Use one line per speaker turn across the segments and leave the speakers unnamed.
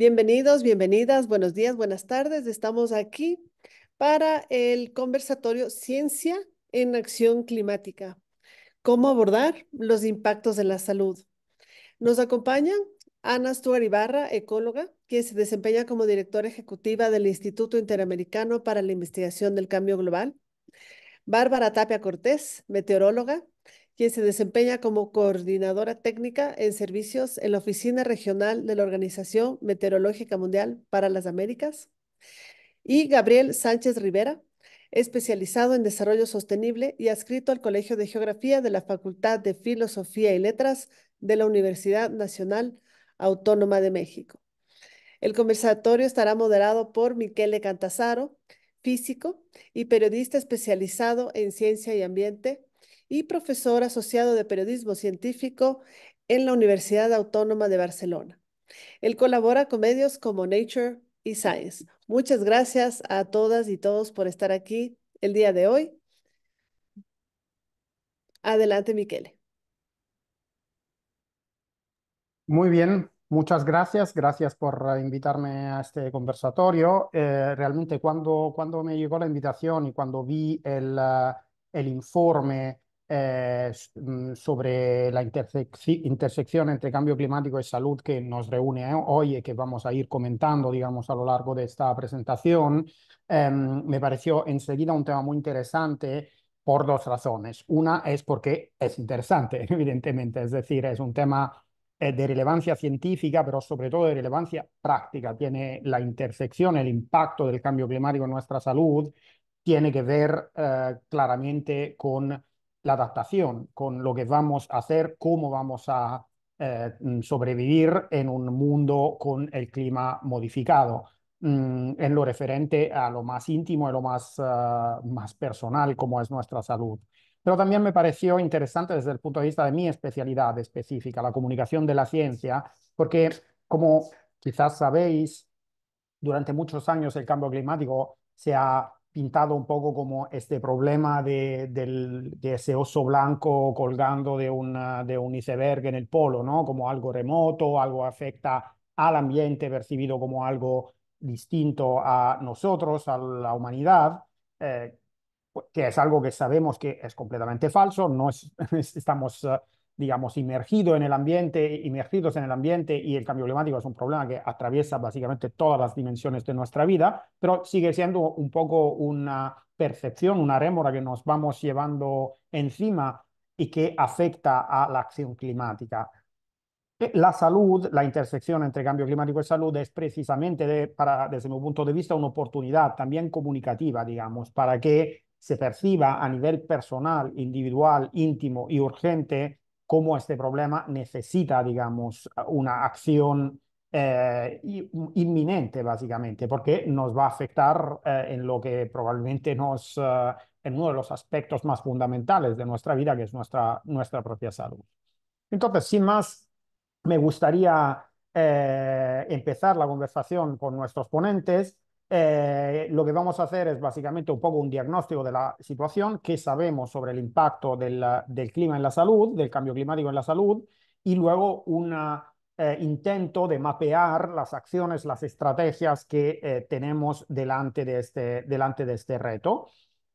Bienvenidos, bienvenidas, buenos días, buenas tardes. Estamos aquí para el conversatorio Ciencia en Acción Climática. ¿Cómo abordar los impactos de la salud? Nos acompañan Ana Stuart Ibarra, ecóloga, quien se desempeña como directora ejecutiva del Instituto Interamericano para la Investigación del Cambio Global. Bárbara Tapia Cortés, meteoróloga, quien se desempeña como coordinadora técnica en servicios en la Oficina Regional de la Organización Meteorológica Mundial para las Américas, y Gabriel Sánchez Rivera, especializado en desarrollo sostenible y adscrito al Colegio de Geografía de la Facultad de Filosofía y Letras de la Universidad Nacional Autónoma de México. El conversatorio estará moderado por Miquele Cantasaro, físico y periodista especializado en ciencia y ambiente, y profesor asociado de periodismo científico en la Universidad Autónoma de Barcelona. Él colabora con medios como Nature y Science. Muchas gracias a todas y todos por estar aquí el día de hoy. Adelante, Miquele.
Muy bien, muchas gracias. Gracias por invitarme a este conversatorio. Eh, realmente cuando, cuando me llegó la invitación y cuando vi el, ah, el informe eh, mm, sobre la intersección entre cambio climático y salud que nos reúne eh, hoy y que vamos a ir comentando, digamos, a lo largo de esta presentación, em, me pareció enseguida un tema muy interesante por dos razones. Una es porque es interesante, evidentemente, es decir, es un tema eh, de relevancia científica, pero sobre todo de relevancia práctica. Tiene la intersección, el impacto del cambio climático en nuestra salud, tiene que ver claramente con la adaptación con lo que vamos a hacer, cómo vamos a eh, sobrevivir en un mundo con el clima modificado. Mm, en lo referente a lo más íntimo y lo más, eh, más personal, como es nuestra salud. Pero también me pareció interesante desde el punto de vista de mi especialidad específica, la comunicación de la ciencia, porque como quizás sabéis, durante muchos años el cambio climático se ha pintado un poco como este problema de, del, ese oso blanco colgando de, una, de un iceberg en el polo, ¿no? Como algo remoto, algo afecta al ambiente percibido como algo distinto a nosotros, a la humanidad, eh, que es algo que sabemos que es completamente falso, no estamos... Eh, digamos, inmergido en el ambiente, inmergidos en el ambiente y el cambio climático es un problema que atraviesa básicamente todas las dimensiones de nuestra vida, pero sigue siendo un poco una percepción, una rémora que nos vamos llevando encima y que afecta a la acción climática. Eh, la salud, la intersección entre cambio climático y salud es precisamente, para, desde mi punto de vista, una oportunidad también comunicativa, digamos, para que se perciba a nivel personal, individual, íntimo y urgente cómo este problema necesita, digamos, una acción eh, inminente, básicamente, porque nos va a afectar eh, en lo que probablemente nos, eh, en uno de los aspectos más fundamentales de nuestra vida, que es nuestra, nuestra propia salud. Entonces, sin más, me gustaría empezar la conversación con nuestros ponentes eh, lo que vamos a hacer es básicamente un poco un diagnóstico de la situación, qué sabemos sobre el impacto del, clima en la salud, del cambio climático en la salud, y luego un eh, intento de mapear las acciones, las estrategias que eh, tenemos delante este, delante de este reto.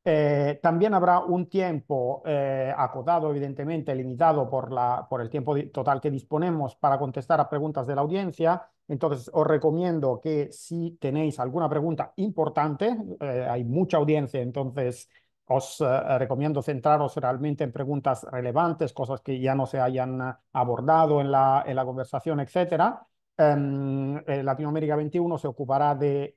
Eh, también habrá un tiempo eh, acotado, evidentemente, limitado por, la, por el tiempo total que disponemos para contestar a preguntas de la audiencia. Entonces, os recomiendo que si tenéis alguna pregunta importante, eh, hay mucha audiencia, entonces os recomiendo centraros realmente en preguntas relevantes, cosas que ya no se hayan abordado en la, en la conversación, etcétera. Em, Latinoamérica 21 se ocupará de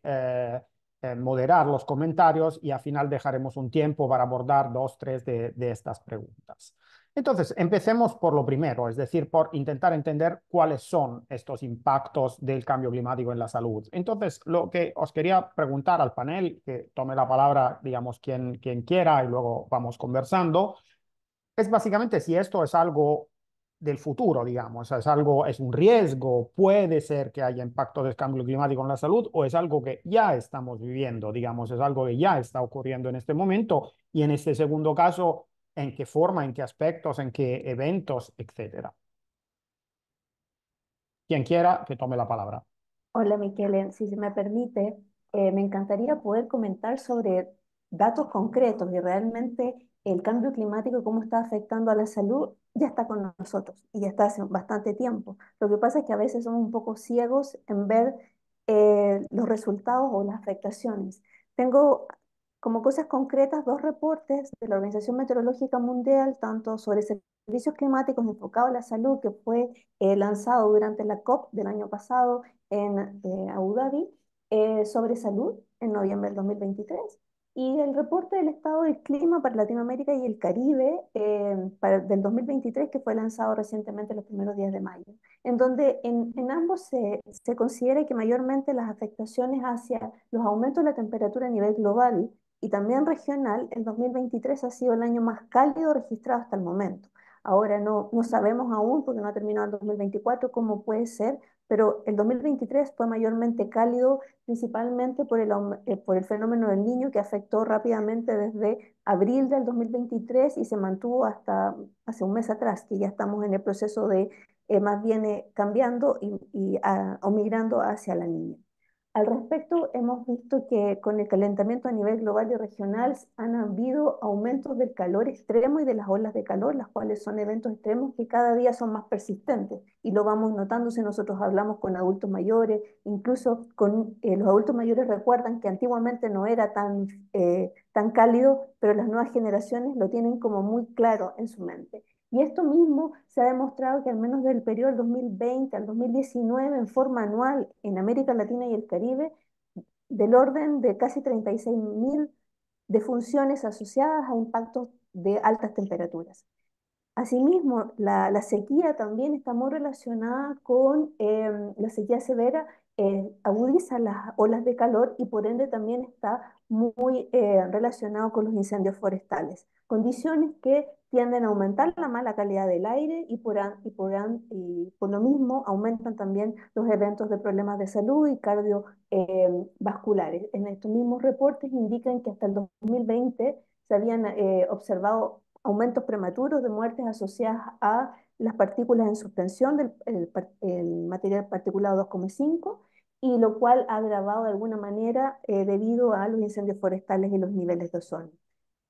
eh, moderar los comentarios y al final dejaremos un tiempo para abordar dos, tres de, estas preguntas. Entonces, empecemos por lo primero, es decir, por intentar entender cuáles son estos impactos del cambio climático en la salud. Entonces, lo que os quería preguntar al panel, que tome la palabra, digamos, quien, quien quiera y luego vamos conversando, es básicamente si esto es algo del futuro, digamos. es algo, es un riesgo, puede ser que haya impacto del cambio climático en la salud o es algo que ya estamos viviendo, digamos, es algo que ya está ocurriendo en este momento y en este segundo caso, en qué forma, en qué aspectos, en qué eventos, etcétera. Quien quiera que tome la palabra.
Hola, Miquel, si se me permite, eh, me encantaría poder comentar sobre datos concretos y realmente el cambio climático, y cómo está afectando a la salud, ya está con nosotros y ya está hace bastante tiempo. Lo que pasa es que a veces somos un poco ciegos en ver eh, los resultados o las afectaciones. Tengo como cosas concretas dos reportes de la Organización Meteorológica Mundial, tanto sobre servicios climáticos enfocados a la salud, que fue eh, lanzado durante la COP del año pasado en eh, Abu Dhabi, sobre salud en noviembre del 2023 y el reporte del estado del clima para Latinoamérica y el Caribe eh, para, del 2023, que fue lanzado recientemente los primeros días de mayo, en donde en, ambos se, se, considera que mayormente las afectaciones hacia los aumentos de la temperatura a nivel global y también regional, el 2023 ha sido el año más cálido registrado hasta el momento. Ahora no, no sabemos aún, porque no ha terminado el 2024, cómo puede ser, pero el 2023 fue mayormente cálido, principalmente por el, eh, por el fenómeno del niño que afectó rápidamente desde abril del 2023 y se mantuvo hasta hace un mes atrás, que ya estamos en el proceso de eh, más bien eh, cambiando y, ah, o migrando hacia la niña. Al respecto, hemos visto que con el calentamiento a nivel global y regional han habido aumentos del calor extremo y de las olas de calor, las cuales son eventos extremos que cada día son más persistentes. Y lo vamos notando si nosotros hablamos con adultos mayores, incluso con eh, los adultos mayores recuerdan que antiguamente no era tan, eh, tan cálido, pero las nuevas generaciones lo tienen como muy claro en su mente. Y esto mismo se ha demostrado que al menos del periodo del 2020 al 2019 en forma anual en América Latina y el Caribe, del orden de casi 36.000 defunciones asociadas a impactos de altas temperaturas. Asimismo, la, sequía también está muy relacionada con em, la sequía severa eh, agudiza las olas de calor y por ende también está muy eh, relacionado con los incendios forestales, condiciones que tienden a aumentar la mala calidad del aire y por, lo mismo aumentan también los eventos de problemas de salud y cardiovasculares. Em, en estos mismos reportes indican que hasta el 2020 se habían eh, observado aumentos prematuros de muertes asociadas a las partículas en suspensión del material particulado 2,5 y lo cual ha agravado de alguna manera eh, debido a los incendios forestales y los niveles de ozono.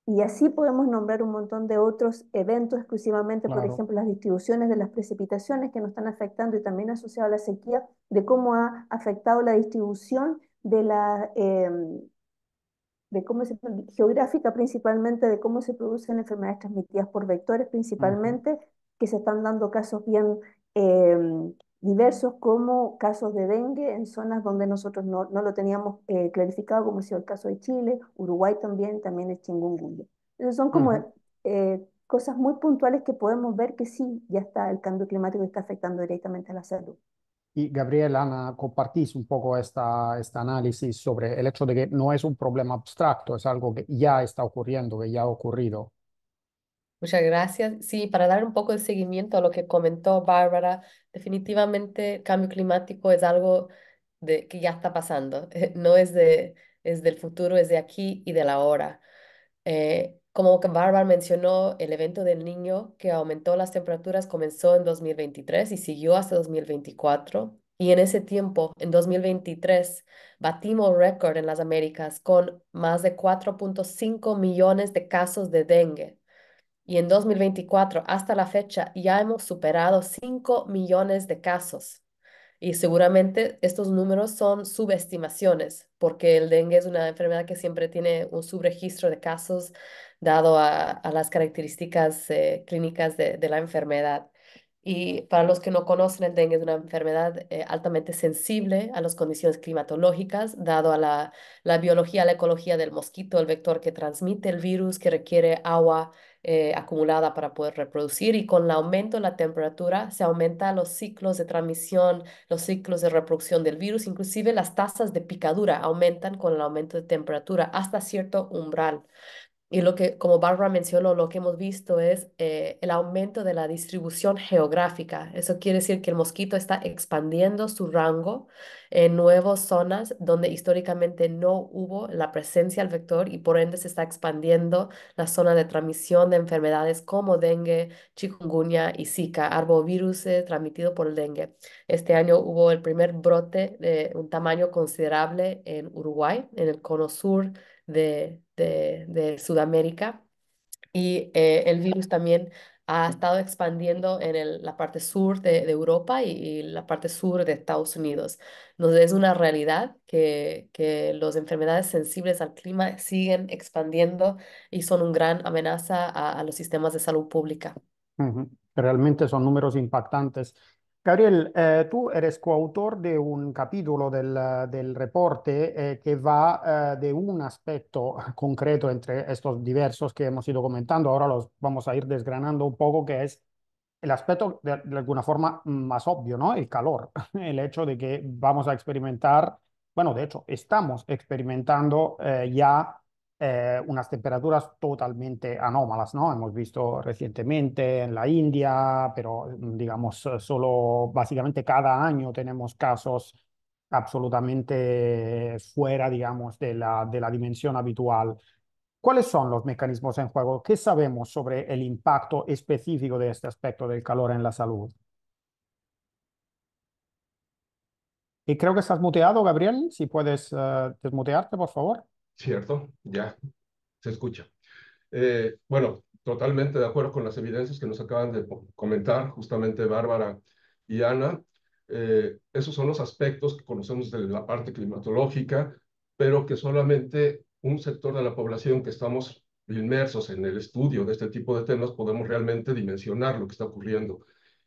Y así podemos nombrar un montón de otros eventos exclusivamente, por ejemplo, las distribuciones de las precipitaciones que nos están afectando y también asociado a la sequía, de cómo ha afectado la distribución de la, em, de cómo geográfica principalmente, de cómo se producen enfermedades transmitidas por vectores principalmente, que se están dando casos bien em, diversos como casos de dengue en zonas donde nosotros no, lo teníamos eh, clarificado, como ha sido el caso de Chile, Uruguay también, también es chingungunya. son como eh, cosas muy puntuales que podemos ver que sí, ya está el cambio climático está afectando directamente a la salud.
Y Gabriel, Ana, compartís un poco esta, este análisis sobre el hecho de que no es un problema abstracto, es algo que ya está ocurriendo, que ya ha ocurrido.
Muchas gracias. Sí, para dar un poco de seguimiento a lo que comentó Bárbara, definitivamente el cambio climático es algo de, que ya está pasando, no es, de, es del futuro, es de aquí y de la hora. Eh, como que Bárbara mencionó, el evento del niño que aumentó las temperaturas comenzó en 2023 y siguió hasta 2024. Y en ese tiempo, en 2023, batimos récord en las Américas con más de 4.5 millones de casos de dengue y en 2024 hasta la fecha ya hemos superado 5 millones de casos. Y seguramente estos números son subestimaciones, porque el dengue es una enfermedad que siempre tiene un subregistro de casos dado a, las características eh, clínicas de, la enfermedad. Y para los que no conocen, el dengue es una enfermedad eh, altamente sensible a las condiciones climatológicas, dado a la, la biología, la ecología del mosquito, el vector que transmite el virus, que requiere agua, eh, acumulada para poder reproducir y con el aumento de la temperatura se aumentan los ciclos de transmisión, los ciclos de reproducción del virus, inclusive las tasas de picadura aumentan con el aumento de temperatura hasta cierto umbral. Y lo que, como Barbara mencionó, lo que hemos visto es eh, el aumento de la distribución geográfica. Eso quiere decir que el mosquito está expandiendo su rango en nuevas zonas donde históricamente no hubo la presencia del vector y por ende se está expandiendo la zona de transmisión de enfermedades como dengue, chikungunya y zika, arbovirus eh, transmitido por el dengue. Este año hubo el primer brote de un tamaño considerable en Uruguay, en el cono sur de, de, de Sudamérica. Y eh, el virus también ha estado expandiendo en la parte sur de, de Europa y, la parte sur de Estados Unidos. Nos es una realidad que, que las enfermedades sensibles al clima siguen expandiendo y son una gran amenaza a, a los sistemas de salud pública.
Realmente son números impactantes Gabriel, eh, tú eres coautor de un capítulo del, del reporte eh, que va eh, de un aspecto concreto entre estos diversos que hemos ido comentando. Ahora los vamos a ir desgranando un poco, que es el aspecto de alguna forma mm, más obvio, ¿no? El calor, el hecho de que vamos a experimentar, bueno, de hecho, estamos experimentando ya eh, unas temperaturas totalmente anómalas, ¿no? Hemos visto recientemente en la India, pero mm, digamos, eh, solo básicamente cada año tenemos casos absolutamente fuera, digamos, de la, de la dimensión habitual. ¿Cuáles son los mecanismos en juego? ¿Qué sabemos sobre el impacto específico de este aspecto del calor en la salud? Y creo que estás muteado, Gabriel. Si puedes eh, desmutearte, por favor.
¿Cierto? Ya, se escucha. Eh, bueno, totalmente de acuerdo con las evidencias que nos acaban de comentar justamente Bárbara y Ana. Eh, esos son los aspectos que conocemos de la parte climatológica, pero que solamente un sector de la población que estamos inmersos en el estudio de este tipo de temas podemos realmente dimensionar lo que está ocurriendo.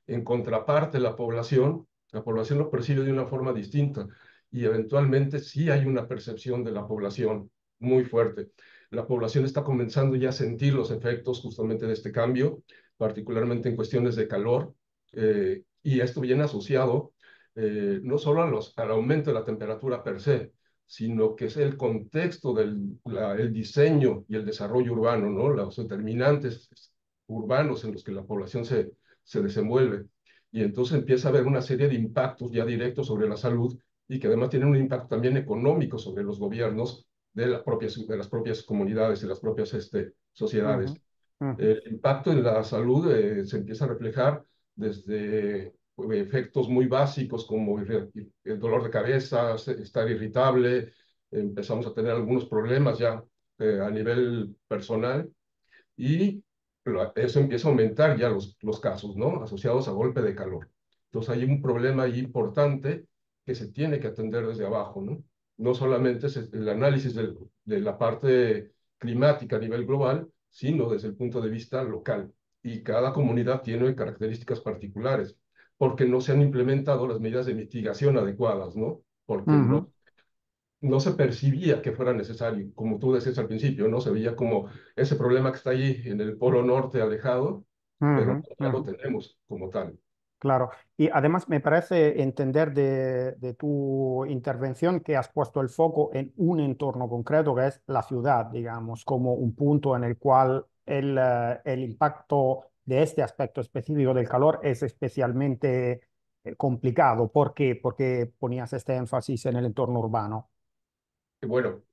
En contraparte, la población, la población lo percibe de una forma distinta y eventualmente sí hay una percepción de la población muy fuerte. La población está comenzando ya a sentir los efectos justamente de este cambio, particularmente en cuestiones de calor, eh, y esto viene asociado eh, no solo al aumento de la temperatura per se, sino que es el contexto del la, el diseño y el desarrollo urbano, ¿no? los determinantes urbanos en los que la población se, se desenvuelve. Y entonces empieza a haber una serie de impactos ya directos sobre la salud y que además tienen un impacto también económico sobre los gobiernos de, las propias, de las propias comunidades, y las propias este, sociedades. Ah. El impacto en la salud eh, se empieza a reflejar desde pues, efectos muy básicos como el, dolor de cabeza, estar irritable, empezamos a tener algunos problemas ya eh, a nivel personal y eso empieza a aumentar ya los, los casos, ¿no? Asociados a golpe de calor. Entonces hay un problema importante que se tiene que atender desde abajo, ¿no? no solamente es el análisis de la parte climática a nivel global, sino desde el punto de vista local. Y cada comunidad tiene características particulares, porque no se han implementado las medidas de mitigación adecuadas, ¿no? Porque no, se percibía que fuera necesario, como tú decías al principio, ¿no? Se veía como ese problema que está allí en el polo norte alejado,
pero ya lo
tenemos como tal.
Claro, y además me parece entender de, tu intervención que has puesto el foco en un entorno concreto que es la ciudad, digamos, como un punto en el cual el, eh, impacto de este aspecto específico del calor es especialmente eh, complicado. ¿Por qué? Porque ponías este énfasis en el entorno urbano.
Bueno,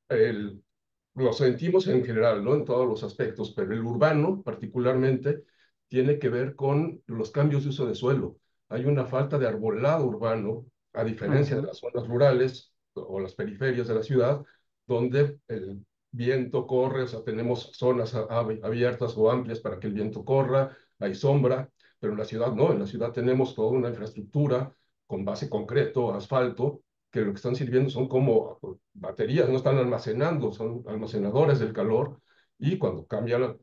lo sentimos en general, ¿no? En todos los aspectos, pero el urbano particularmente tiene que ver con los cambios de uso de suelo. Hay una falta de arbolado urbano, a diferencia de las zonas rurales o las periferias de la ciudad, donde el viento corre, o sea, tenemos zonas abiertas o amplias para que el viento corra, hay sombra, pero en la ciudad no, en la ciudad tenemos toda una infraestructura con base concreto, asfalto, que lo que están sirviendo son como baterías, no están almacenando, son almacenadores del calor, y cuando cambia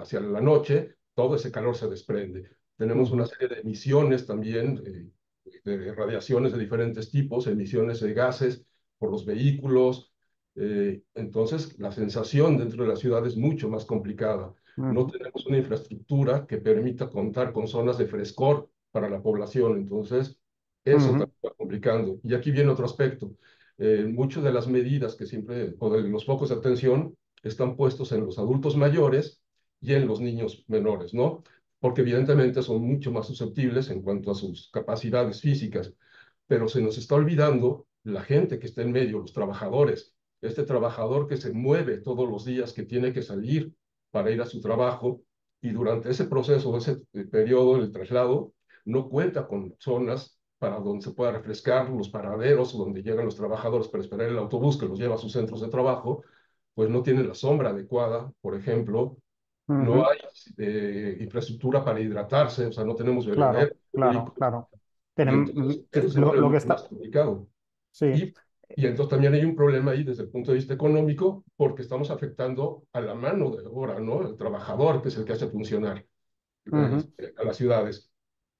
hacia la noche, todo ese calor se desprende. Tenemos una serie de emisiones también, eh, de radiaciones de diferentes tipos, emisiones de gases por los vehículos. Eh, entonces, la sensación dentro de la ciudad es mucho más complicada. No tenemos una infraestructura que permita contar con zonas de frescor para la población. Entonces, eso está complicando. Y aquí viene otro aspecto. Eh, muchas de las medidas que siempre, o los focos de atención, están puestos en los adultos mayores y en los niños menores, ¿no? Porque evidentemente son mucho más susceptibles en cuanto a sus capacidades físicas, pero se nos está olvidando la gente que está en medio, los trabajadores, este trabajador que se mueve todos los días, que tiene que salir para ir a su trabajo y durante ese proceso, ese eh, periodo, del traslado, no cuenta con zonas para donde se pueda refrescar, los paraderos donde llegan los trabajadores para esperar el autobús que los lleva a sus centros de trabajo, pues no tiene la sombra adecuada, por ejemplo, no hay eh, infraestructura para hidratarse, o sea, no tenemos claro,
Claro, claro. Tenemos, lo, que está Sí.
Y, entonces también hay un problema ahí desde el punto de vista económico, porque estamos afectando a la mano de obra, ¿no? El trabajador, que es el que hace funcionar
eh, este,
a las ciudades.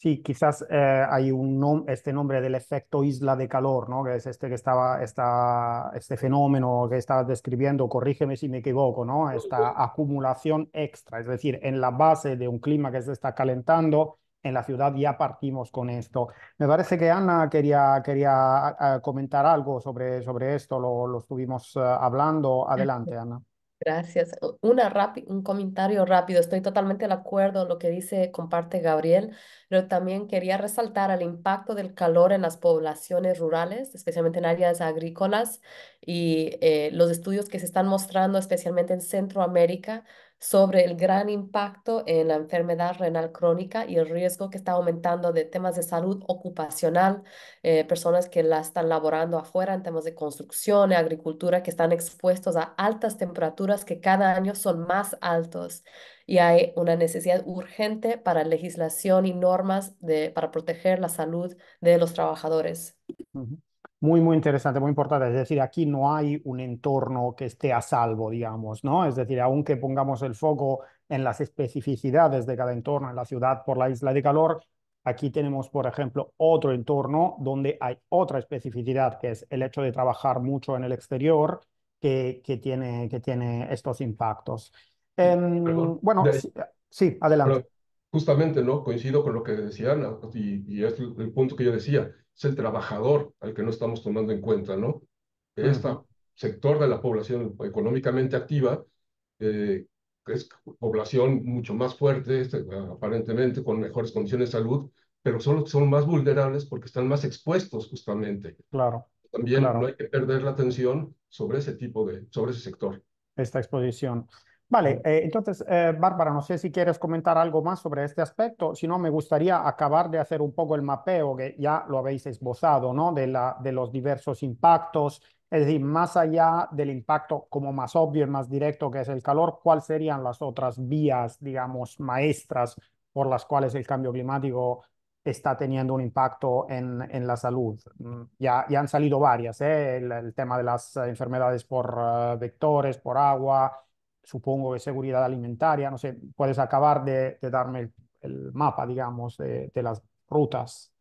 Sí, quizás eh, hay un este nombre del efecto isla de calor, ¿no? Que es este que estaba, esta, este fenómeno que estabas describiendo, corrígeme si me equivoco, ¿no? Esta acumulación extra, es decir, en la base de un clima que se está calentando, en la ciudad ya partimos con esto. Me parece que Ana quería, quería comentar algo sobre, sobre esto, lo, estuvimos eh, hablando. Adelante, Ana.
Gracias. Una un comentario rápido. Estoy totalmente de acuerdo en lo que dice, comparte Gabriel, pero también quería resaltar el impacto del calor en las poblaciones rurales, especialmente en áreas agrícolas, y eh, los estudios que se están mostrando, especialmente en Centroamérica, sobre el gran impacto en la enfermedad renal crónica y el riesgo que está aumentando de temas de salud ocupacional, eh, personas que la están laborando afuera en temas de construcción, agricultura, que están expuestos a altas temperaturas que cada año son más altos y hay una necesidad urgente para legislación y normas de, para proteger la salud de los trabajadores.
Muy, muy interesante, muy importante. Es decir, aquí no hay un entorno que esté a salvo, digamos, ¿no? Es decir, aunque pongamos el foco en las especificidades de cada entorno, en la ciudad por la isla de calor, aquí tenemos, por ejemplo, otro entorno donde hay otra especificidad, que es el hecho de trabajar mucho en el exterior, que, que tiene, que tiene estos impactos. Em, bueno, sí, adelante.
Justamente, ¿no? Coincido con lo que decía Ana, y, y es el punto que yo decía es el trabajador al que no estamos tomando en cuenta, ¿no? Este sector de la población económicamente activa eh, es población mucho más fuerte, este, aparentemente con mejores condiciones de salud, pero son, los que son más vulnerables porque están más expuestos justamente. Claro. También no hay que perder la atención sobre ese tipo de, sobre ese sector.
Esta exposición. Vale, eh, entonces, eh, Bárbara, no sé si quieres comentar algo más sobre este aspecto, si no, me gustaría acabar de hacer un poco el mapeo, que ya lo habéis esbozado, ¿no? De, los diversos impactos, es decir, más allá del impacto como más obvio y más directo que es el calor, ¿cuáles serían las otras vías, digamos, maestras por las cuales el cambio climático está teniendo un impacto en, la salud. Mm, ya, han salido varias, ¿eh? el, tema de las enfermedades por vectores, por agua, supongo que seguridad alimentaria, no sé, puedes acabar de, darme el, mapa, digamos, de, las rutas.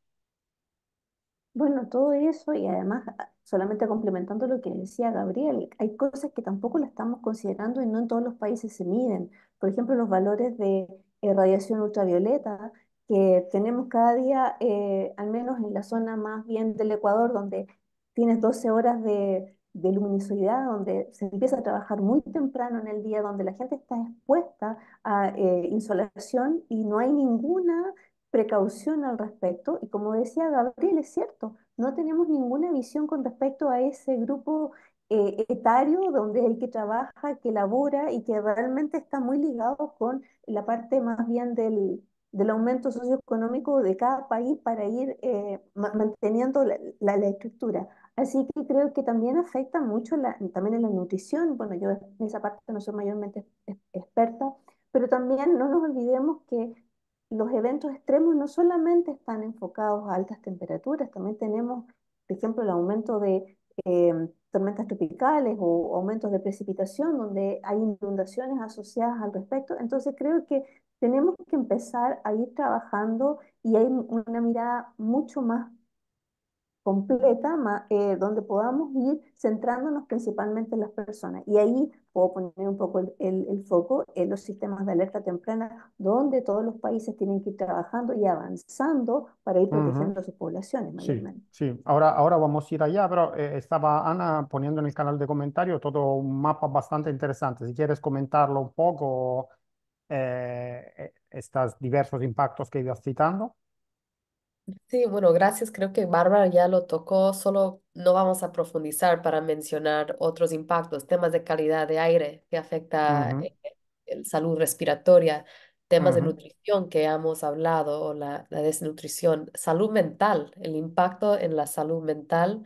Bueno, todo eso y además, ah, solamente complementando lo que decía Gabriel, hay cosas que tampoco las estamos considerando y no en todos los países se miden. Por ejemplo, los valores de eh, radiación ultravioleta que tenemos cada día, eh, al menos en la zona más bien del Ecuador, donde tienes 12 horas de, de luminosidad, donde se empieza a trabajar muy temprano en el día, donde la gente está expuesta a eh, insolación y no hay ninguna precaución al respecto. Y como decía Gabriel, es cierto, no tenemos ninguna visión con respecto a ese grupo eh, etario donde el que trabaja, que labora y que realmente está muy ligado con la parte más bien del, aumento socioeconómico de cada país para ir eh, manteniendo la estructura. Así que creo que también afecta mucho también en la nutrición. Bueno, yo en esa parte no soy mayormente experta, pero también no nos olvidemos que los eventos extremos no solamente están enfocados a altas temperaturas, también tenemos, por ejemplo, el aumento de eh, tormentas tropicales o aumentos de precipitación, donde hay inundaciones asociadas al respecto. Entonces creo que tenemos que empezar a ir trabajando y hay una mirada mucho más completa, eh, donde podamos ir centrándonos principalmente en las personas. Y ahí puedo poner un poco el, foco en los sistemas de alerta temprana, donde todos los países tienen que ir trabajando y avanzando para ir protegiendo a sus poblaciones. Sí,
sí. Ahora, ahora vamos a ir allá, pero eh, estaba Ana poniendo en el canal de comentarios todo un mapa bastante interesante. Si quieres comentarlo un poco, eh, estos diversos impactos que ibas citando.
Sí, bueno, gracias. Creo que Bárbara ya lo tocó, solo no vamos a profundizar para mencionar otros impactos, temas de calidad de aire que afecta eh, salud respiratoria, temas de nutrición que hemos hablado o la, desnutrición, salud mental, el impacto en la salud mental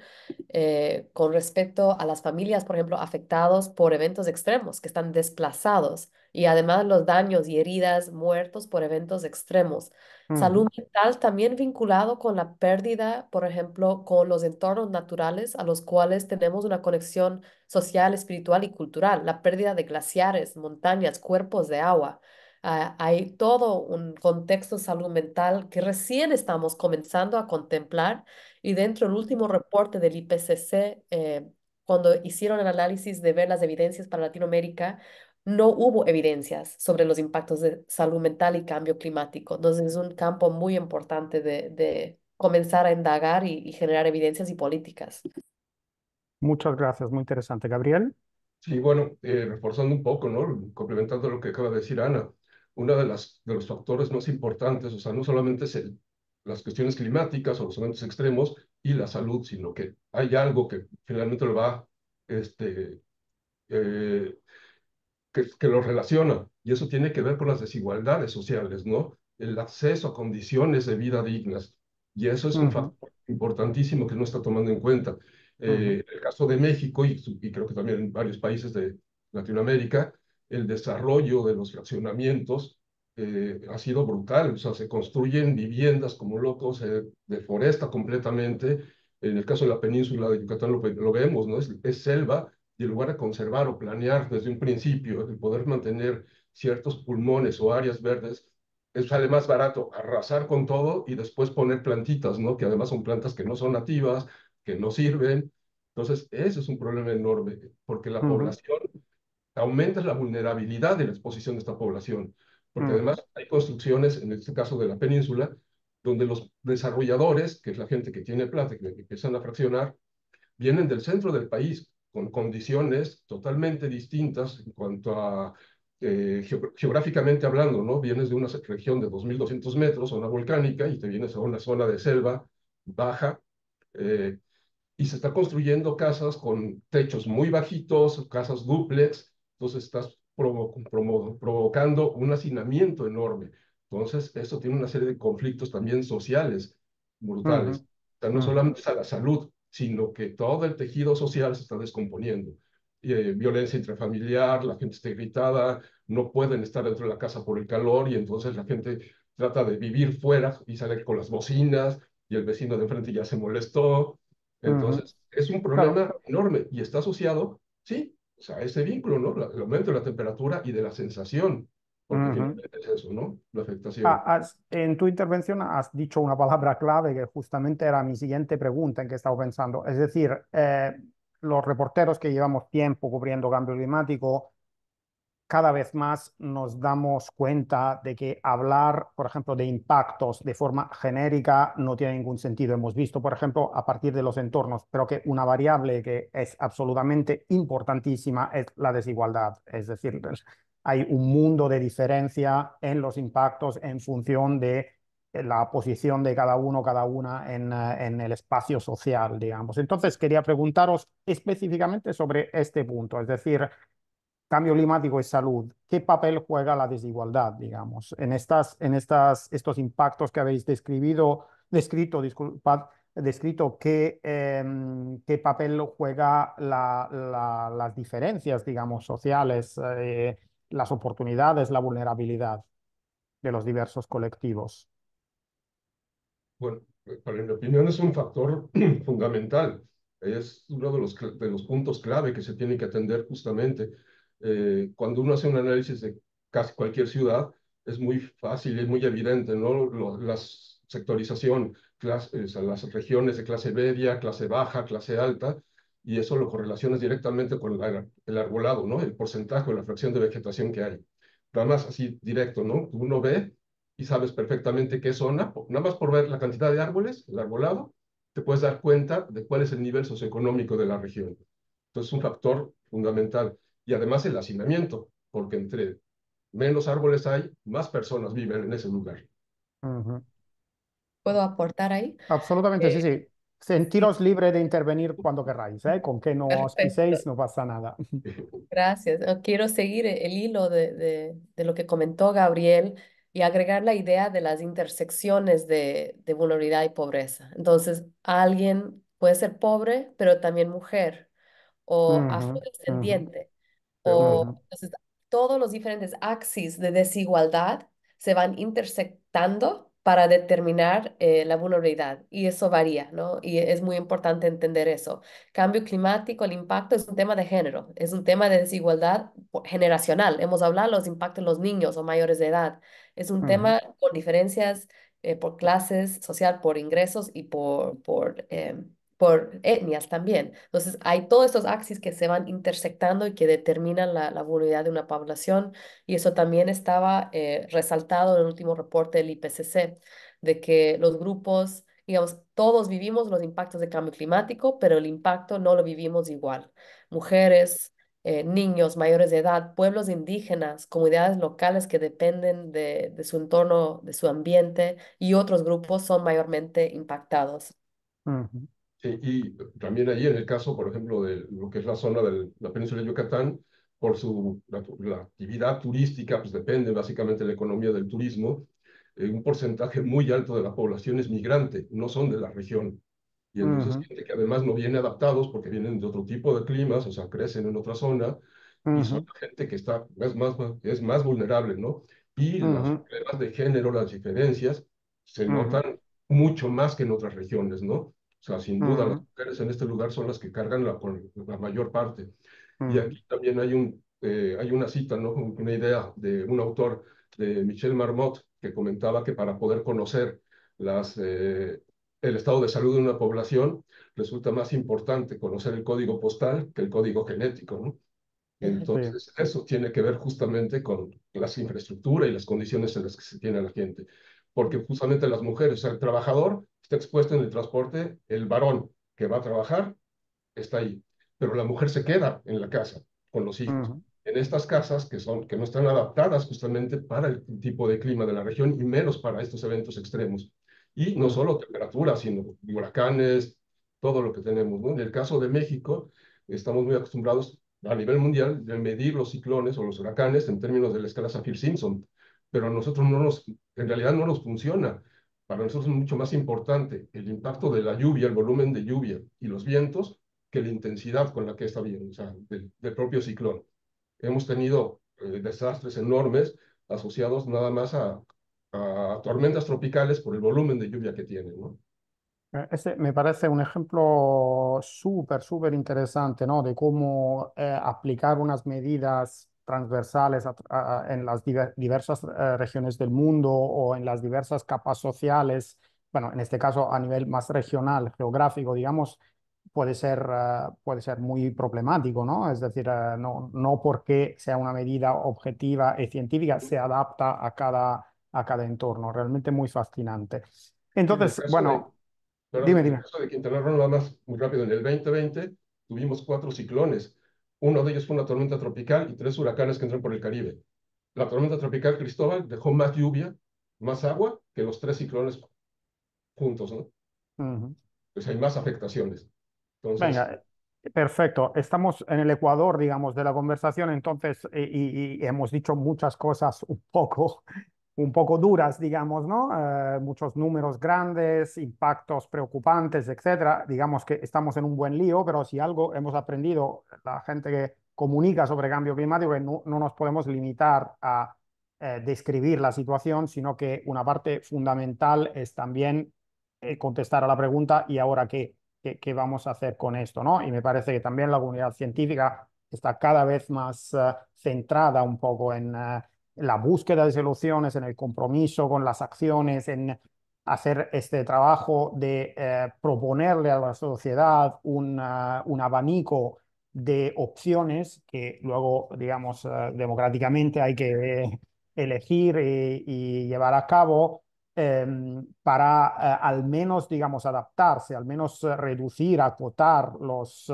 eh, con respecto a las familias, por ejemplo, afectados por eventos extremos que están desplazados y además los daños y heridas muertos por eventos extremos. Salud mental también vinculado con la pérdida, por ejemplo, con los entornos naturales a los cuales tenemos una conexión social, espiritual y cultural, la pérdida de glaciares, montañas, cuerpos de agua. Ah, hay todo un contexto salud mental que recién estamos comenzando a contemplar y dentro del último reporte del IPCC, eh, cuando hicieron el análisis de ver las evidencias para Latinoamérica, no hubo evidencias sobre los impactos de salud mental y cambio climático. Entonces es un campo muy importante de, comenzar a indagar y, generar evidencias y políticas.
Muchas gracias, muy interesante. Gabriel.
Sí, bueno, eh, reforzando un poco, ¿no? complementando lo que acaba de decir Ana, uno de, las, de los factores más importantes, o sea, no solamente es las cuestiones climáticas o los eventos extremos y la salud, sino que hay algo que finalmente lo va este, eh, que, lo relaciona Y eso tiene que ver con las desigualdades sociales, ¿no? El acceso a condiciones de vida dignas. Y eso es un factor importantísimo que no está tomando en cuenta. Eh, El caso de México, y, creo que también en varios países de Latinoamérica, el desarrollo de los fraccionamientos eh, ha sido brutal. O sea, se construyen viviendas como locos, se deforesta completamente. En el caso de la península de Yucatán lo, vemos, ¿no? es selva de lugar a conservar o planear desde un principio, el poder mantener ciertos pulmones o áreas verdes, es más barato arrasar con todo y después poner plantitas, ¿no? Que además son plantas que no son nativas, que no sirven. Entonces, ese es un problema enorme, porque la población aumenta la vulnerabilidad de la exposición de esta población, porque mm. además hay construcciones, en este caso de la península, donde los desarrolladores, que es la gente que tiene plata, que empiezan a fraccionar, vienen del centro del país, con condiciones totalmente distintas en cuanto a eh, geográficamente hablando, ¿no? Vienes de una región de 2.200 metros, zona volcánica, y te vienes a una zona de selva baja, eh, y se está construyendo casas con techos muy bajitos, casas duplex, entonces estás provocando un hacinamiento enorme. Entonces, eso tiene una serie de conflictos también sociales brutales. no solamente a la salud, sino que todo el tejido social se está descomponiendo. Eh, violencia intrafamiliar, la gente está irritada, no pueden estar dentro de la casa por el calor y entonces la gente trata de vivir fuera y sale con las bocinas y el vecino de enfrente ya se molestó. Entonces, es un problema enorme y está asociado, sí, a ese vínculo, ¿no? El aumento de la temperatura y de la sensación eso, ¿no? Ah,
en tu intervención has dicho una palabra clave que justamente era mi siguiente pregunta en que estaba pensando. Es decir, eh, los reporteros que llevamos tiempo cubriendo cambio climático, cada vez más nos damos cuenta de que hablar, por ejemplo, de impactos de forma genérica no tiene ningún sentido. Hemos visto, por ejemplo, a partir de los entornos, pero que una variable que es absolutamente importantísima es la desigualdad. Es decir, hay un mundo de diferencia en los impactos en función de eh, la posición de cada uno, cada una eh, en, el espacio social, digamos. Entonces, quería preguntaros específicamente sobre este punto, es decir, cambio climático y salud, ¿qué papel juega la desigualdad, digamos, en, estas, en estas, estos impactos que habéis describido, descrito, disculpad, descrito qué, em, papel juega las diferencias, digamos, sociales? Eh, las oportunidades, la vulnerabilidad de los diversos colectivos.
Bueno, para mi opinión es un factor fundamental. Es uno de los, de los puntos clave que se tiene que atender justamente. Eh, cuando uno hace un análisis de casi cualquier ciudad, es muy fácil, es muy evidente, ¿no? las sectorización, clase, las regiones de clase media, clase baja, clase alta, y eso lo correlacionas directamente con el arbolado, ¿no? El porcentaje o la fracción de vegetación que hay. Nada más así directo, ¿no? Uno ve y sabes perfectamente qué zona, nada más por ver la cantidad de árboles, el arbolado, te puedes dar cuenta de cuál es el nivel socioeconómico de la región. Entonces es un factor fundamental. Y además el hacinamiento, porque entre menos árboles hay, más personas viven en ese lugar.
¿Puedo aportar ahí? Absolutamente, sí, eh, sí. Sentiros libre de intervenir cuando queráis, ¿eh? con que no os piséis no pasa nada.
Gracias. Oh, quiero seguir el hilo de, de, lo que comentó Gabriel y agregar la idea de las intersecciones de, de vulnerabilidad y pobreza. Entonces, alguien puede ser pobre, pero también mujer o afrodescendiente. o, todos los diferentes axis de desigualdad se van intersectando para determinar eh, la vulnerabilidad y eso varía, ¿no? Y es muy importante entender eso. Cambio climático, el impacto es un tema de género, es un tema de desigualdad generacional. Hemos hablado de los impactos en los niños o mayores de edad. Es un tema con diferencias eh, por clases social, por ingresos y por, por em, por etnias también. Entonces, hay todos estos axis que se van intersectando y que determinan la, la vulnerabilidad de una población, y eso también estaba eh, resaltado en el último reporte del IPCC, de que los grupos, digamos, todos vivimos los impactos del cambio climático, pero el impacto no lo vivimos igual. Mujeres, eh, niños mayores de edad, pueblos indígenas, comunidades locales que dependen de, su entorno, de su ambiente y otros grupos son mayormente impactados
y también ahí en el caso, por ejemplo, de lo que es la zona de la península de Yucatán, por su la, actividad turística, pues depende básicamente de la economía del turismo, eh, un porcentaje muy alto de la población es migrante, no son de la región. Y entonces gente que además no viene adaptados porque vienen de otro tipo de climas, o sea, crecen en otra zona, y son gente que está, es más, es más vulnerable, ¿no? Y las problemas de género, las diferencias, se notan mucho más que en otras regiones, ¿no? O sea, sin duda, las mujeres en este lugar son las que cargan la, mayor parte. Y aquí también hay, un, eh, hay una cita, ¿no? una idea de un autor, de Michel Marmot, que comentaba que para poder conocer eh, el estado de salud de una población, resulta más importante conocer el código postal que el código genético. Entonces, eso tiene que ver justamente con las infraestructuras y las condiciones en las que se tiene la gente. Porque justamente las mujeres, el trabajador está expuesto en el transporte, el varón que va a trabajar está ahí, pero la mujer se queda en la casa con los hijos. En estas casas que, son, que no están adaptadas justamente para el tipo de clima de la región y menos para estos eventos extremos. Y no solo temperaturas, sino huracanes, todo lo que tenemos. ¿no? En el caso de México, estamos muy acostumbrados a nivel mundial de medir los ciclones o los huracanes en términos de la escala Saffir-Simpson, pero a nosotros no nos, en realidad no nos funciona. Para nosotros es mucho más importante el impacto de la lluvia, el volumen de lluvia y los vientos que la intensidad con la que está bien, o sea, del, propio ciclón. Hemos tenido eh, desastres enormes asociados nada más a, tormentas tropicales por el volumen de lluvia que tienen, ¿no?
Eh, este me parece un ejemplo súper, súper interesante, ¿no? De cómo eh, aplicar unas medidas transversales en las diversas eh, regiones del mundo o en las diversas capas sociales, bueno, en este caso a nivel más regional, geográfico, digamos, puede ser, eh, puede ser muy problemático, ¿no? Es decir, eh, no, no porque sea una medida objetiva y científica, se adapta a cada, a cada entorno, realmente muy fascinante. Entonces, bueno, dime, dime.
En de más muy rápido, en el 2020 tuvimos cuatro ciclones uno de ellos fue una tormenta tropical y tres huracanes que entran por el Caribe. La tormenta tropical Cristóbal dejó más lluvia, más agua que los tres ciclones juntos, ¿no? Pues hay más afectaciones.
perfecto. Estamos en el Ecuador, digamos, de la conversación, entonces, y hemos dicho muchas cosas un poco un poco duras, digamos, ¿no? Eh, muchos números grandes, impactos preocupantes, etcétera. Digamos que estamos en un buen lío, pero si algo hemos aprendido, la gente que comunica sobre cambio climático, no, nos podemos limitar a eh, describir la situación, sino que una parte fundamental es también eh, contestar a la pregunta, ¿y ahora qué? qué? vamos a hacer con esto? ¿no? Y me parece que también la comunidad científica está cada vez más centrada un poco en la búsqueda de soluciones, en el compromiso con las acciones, en hacer este trabajo de eh, proponerle a la sociedad eh, un, abanico de opciones que luego, digamos, eh, democráticamente hay que elegir y, llevar a cabo em, para al menos, digamos, adaptarse, al menos reducir, acotar los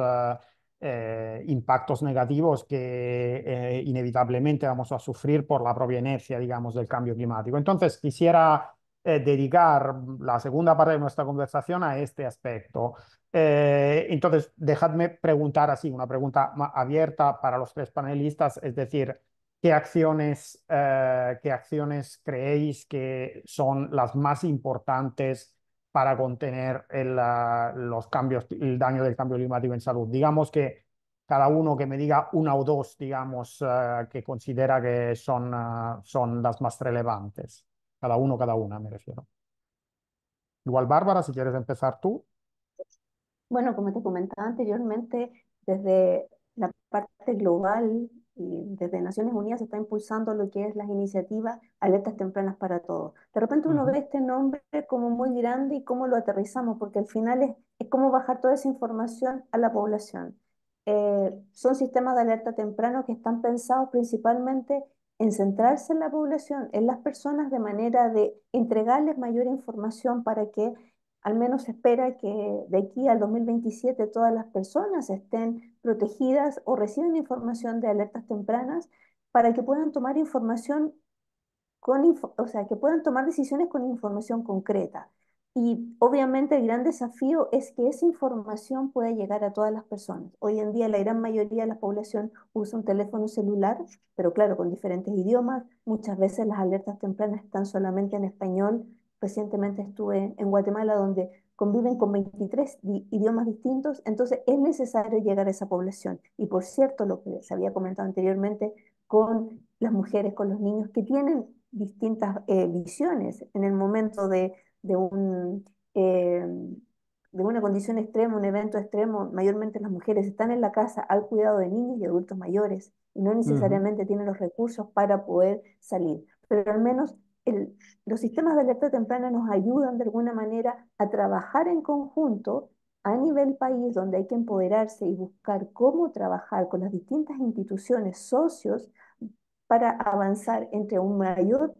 eh, impactos negativos que eh, inevitablemente vamos a sufrir por la propia inercia, digamos, del cambio climático. Entonces, quisiera eh, dedicar la segunda parte de nuestra conversación a este aspecto. entonces, dejadme preguntar así, una pregunta abierta para los tres panelistas, es decir, ¿qué acciones, ¿qué acciones creéis que son las más importantes? para contener el, los cambios, el daño del cambio climático en salud. Digamos que cada uno que me diga una o dos, digamos, eh, que considera que son, ah, son las más relevantes. Cada uno, cada una, me refiero. Igual, Bárbara, si quieres empezar tú.
Bueno, como te comentaba anteriormente, desde la parte global y desde Naciones Unidas se está impulsando lo que es las iniciativas alertas tempranas para todos. De repente uno ve este nombre como muy grande y cómo lo aterrizamos, porque al final es, es cómo bajar toda esa información a la población. Eh, son sistemas de alerta temprano que están pensados principalmente en centrarse en la población, en las personas, de manera de entregarles mayor información para que al menos espera que de aquí al 2027 todas las personas estén protegidas o reciban información de alertas tempranas para que puedan tomar información con, o sea, que puedan tomar decisiones con información concreta. Y obviamente el gran desafío es que esa información pueda llegar a todas las personas. Hoy en día la gran mayoría de la población usa un teléfono celular, pero claro, con diferentes idiomas. Muchas veces las alertas tempranas están solamente en español Recientemente estuve en Guatemala donde conviven con 23 idiomas distintos, entonces es necesario llegar a esa población. Y por cierto, lo que se había comentado anteriormente con las mujeres, con los niños, que tienen distintas eh, visiones en el momento de, un, eh, de una condición extrema, un evento extremo, mayormente las mujeres están en la casa al cuidado de niños y adultos mayores y no necesariamente tienen los recursos para poder salir. Pero al menos los sistemas de alerta temprana nos ayudan de alguna manera a trabajar en conjunto a nivel país, donde hay que empoderarse y buscar cómo trabajar con las distintas instituciones, socios, para avanzar entre un mayor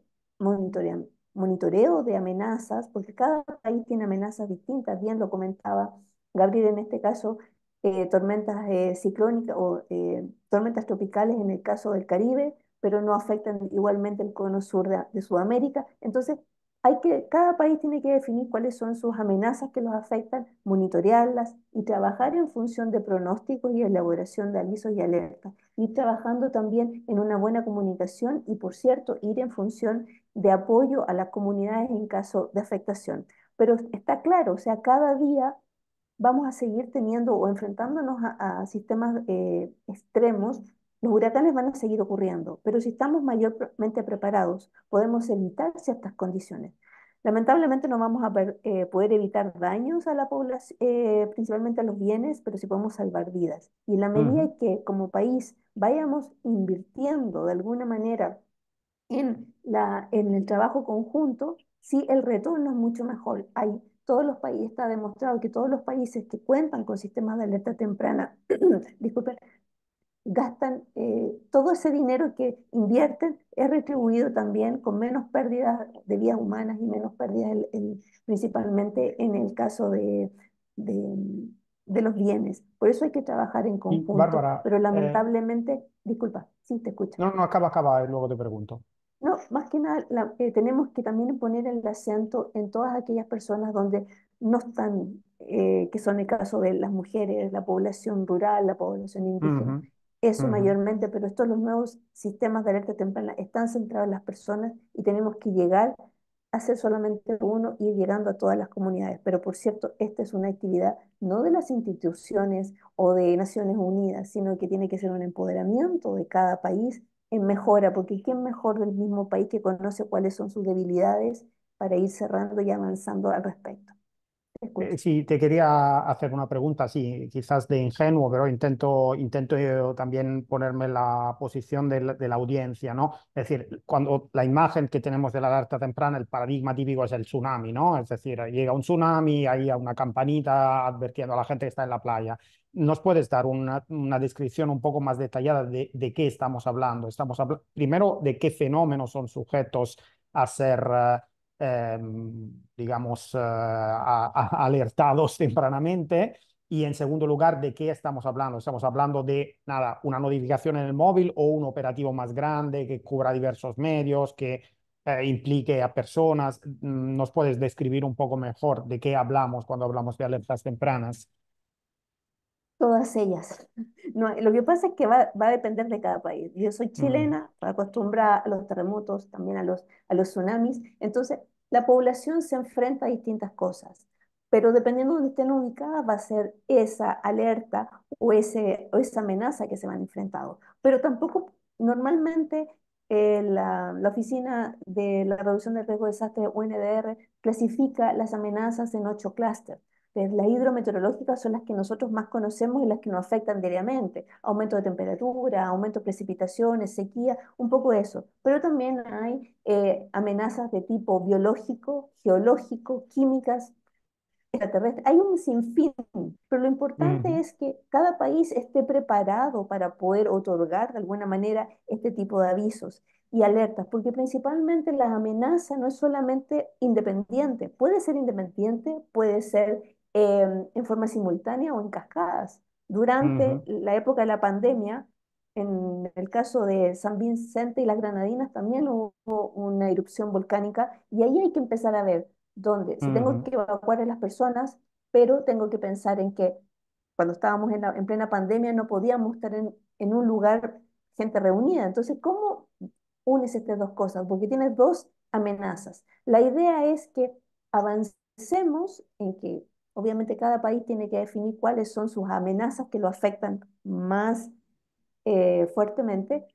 monitoreo de amenazas, porque cada país tiene amenazas distintas, bien lo comentaba Gabriel en este caso, eh, tormentas eh, ciclónicas o eh, tormentas tropicales en el caso del Caribe, pero no afectan igualmente el cono sur de, Sudamérica. Entonces, hay que, cada país tiene que definir cuáles son sus amenazas que los afectan, monitorearlas y trabajar en función de pronósticos y elaboración de avisos y alertas. Y trabajando también en una buena comunicación y, por cierto, ir en función de apoyo a las comunidades en caso de afectación. Pero está claro, o sea, cada día vamos a seguir teniendo o enfrentándonos a, sistemas eh, extremos los huracanes van a seguir ocurriendo, pero si estamos mayormente preparados, podemos evitar ciertas condiciones. Lamentablemente no vamos a eh, poder evitar daños a la población, eh, principalmente a los bienes, pero sí podemos salvar vidas. Y en la medida que como país vayamos invirtiendo de alguna manera en, la, en el trabajo conjunto, sí el retorno es mucho mejor. Hay todos los países, está demostrado que todos los países que cuentan con sistemas de alerta temprana, disculpen, gastan eh, todo ese dinero que invierten es retribuido también con menos pérdidas de vías humanas y menos pérdidas principalmente en el caso de, de, los bienes. Por eso hay que trabajar
en conjunto. pero eh,
lamentablemente, disculpa,
sí, te escucho. No, no, acaba, acaba, eh, luego te pregunto.
No, más que nada, tenemos que también poner el acento en todas aquellas personas donde no están, que son el caso de las mujeres, la población rural, la población indígena, eso mayormente, pero estos los nuevos sistemas de alerta temprana están centrados en las personas y tenemos que llegar a ser solamente uno y ir llegando a todas las comunidades. Pero por cierto, esta es una actividad no de las instituciones o de Naciones Unidas, sino que tiene que ser un empoderamiento de cada país en mejora, porque ¿quién mejor del mismo país que conoce cuáles son sus debilidades para ir cerrando y avanzando al respecto?
Eh, sí, te quería hacer una pregunta, sí, quizás de ingenuo, pero intento, intento eh, también ponerme la posición de la, audiencia, ¿no? Es decir, cuando la imagen que tenemos de la alerta temprana, el paradigma típico es el tsunami, ¿no? Es decir, llega un tsunami, hay una campanita advirtiendo a la gente que está en la playa. ¿Nos puedes dar una, descripción un poco más detallada de, qué estamos hablando? Estamos primero de qué fenómenos son sujetos a ser... Eh, Em, digamos, eh, alertados tempranamente. Y en segundo lugar, ¿de qué estamos hablando? Estamos hablando de, nada, una notificación en el móvil o un operativo más grande que cubra diversos medios, que eh, implique a personas. Mm, ¿Nos puedes describir un poco mejor de qué hablamos cuando hablamos de alertas tempranas?
Todas ellas. lo que pasa es que va, a depender de cada país. Yo soy mm. chilena, uh acostumbrada a los terremotos, también a los, tsunamis. Entonces, la población se enfrenta a distintas cosas, pero dependiendo de donde estén ubicadas va a ser esa alerta o, o esa amenaza que se van a enfrentar Pero tampoco normalmente eh, la, la, Oficina de la Reducción del Riesgo de Desastres, UNDR, clasifica las amenazas en ocho clústeres. Entonces, las hidrometeorológicas son las que nosotros más conocemos y las que nos afectan diariamente. Aumento de temperatura, aumento de precipitaciones, sequía, un poco eso. Pero también hay eh, amenazas de tipo biológico, geológico, químicas, extraterrestre. Hay un sinfín, pero lo importante es que cada país esté preparado para poder otorgar de alguna manera este tipo de avisos y alertas, porque principalmente la amenaza no es solamente independiente, puede ser independiente, puede ser Em, en forma simultánea o en cascadas. Durante la época de la pandemia, en el caso de San Vicente y las Granadinas también hubo una erupción volcánica y ahí hay que empezar a ver dónde. Si tengo que evacuar a las personas, pero tengo que pensar en que cuando estábamos en, plena pandemia no podíamos estar en, en, un lugar gente reunida. Entonces, ¿cómo unes estas dos cosas? Porque tienes dos amenazas. La idea es que avancemos en que Obviamente cada país tiene que definir cuáles son sus amenazas que lo afectan más eh, fuertemente,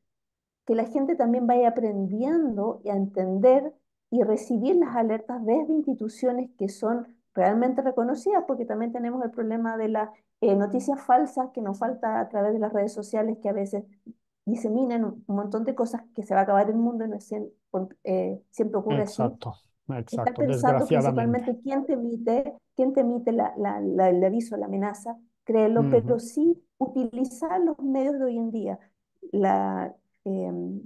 que la gente también vaya aprendiendo y a entender y recibir las alertas desde instituciones que son realmente reconocidas, porque también tenemos el problema de las eh, noticias falsas que nos falta a través de las redes sociales, que a veces diseminan un montón de cosas que se va a acabar el mundo y no eh, siempre ocurre
Exacto. Exacto, está pensando principalmente
quién te emite, quién te emite la, la, el aviso, la amenaza, créelo, pero sí utilizar los medios de hoy en día, em,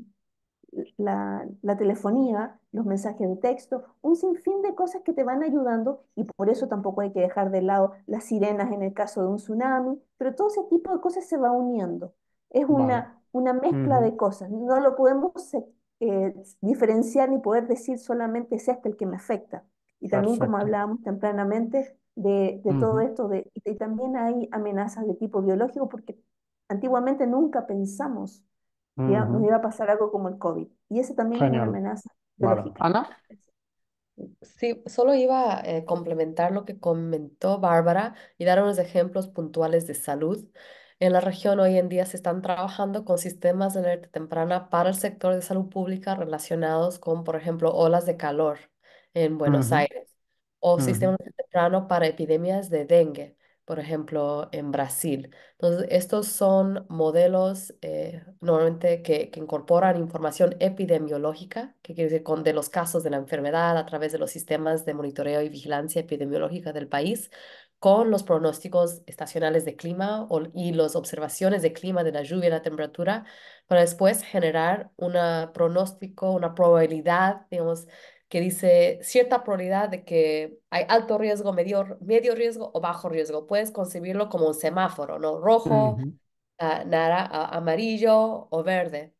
la, la, telefonía, los mensajes de texto, un sinfín de cosas que te van ayudando y por eso tampoco hay que dejar de lado las sirenas en el caso de un tsunami, pero todo ese tipo de cosas se va uniendo. Es una, una mezcla de cosas, no lo podemos eh, diferenciar y poder decir solamente es este el que me afecta. Y también, como hablábamos tempranamente, de, todo esto, de, y también hay amenazas de tipo biológico, porque antiguamente nunca pensamos que nos iba a pasar algo como el COVID. Y ese también es una amenaza
biológica. Ana.
Sí, solo iba a eh, complementar
lo que comentó Bárbara y dar unos ejemplos puntuales de salud. En la región hoy en día se están trabajando con sistemas de alerta temprana para el sector de salud pública relacionados con, por ejemplo, olas de calor en Buenos Aires o sistemas de sistemas tempranos para epidemias de dengue, por ejemplo, en Brasil. Entonces, estos son modelos eh, normalmente que, que, incorporan información epidemiológica, que quiere decir con, de los casos de la enfermedad a través de los sistemas de monitoreo y vigilancia epidemiológica del país, con los pronósticos estacionales de clima y las observaciones de clima, de la lluvia, la temperatura, para después generar un pronóstico, una probabilidad, digamos, que dice cierta probabilidad de que hay alto riesgo, medio, medio riesgo o bajo riesgo. Puedes concebirlo como un semáforo, ¿no? Rojo, ah, amarillo o verde.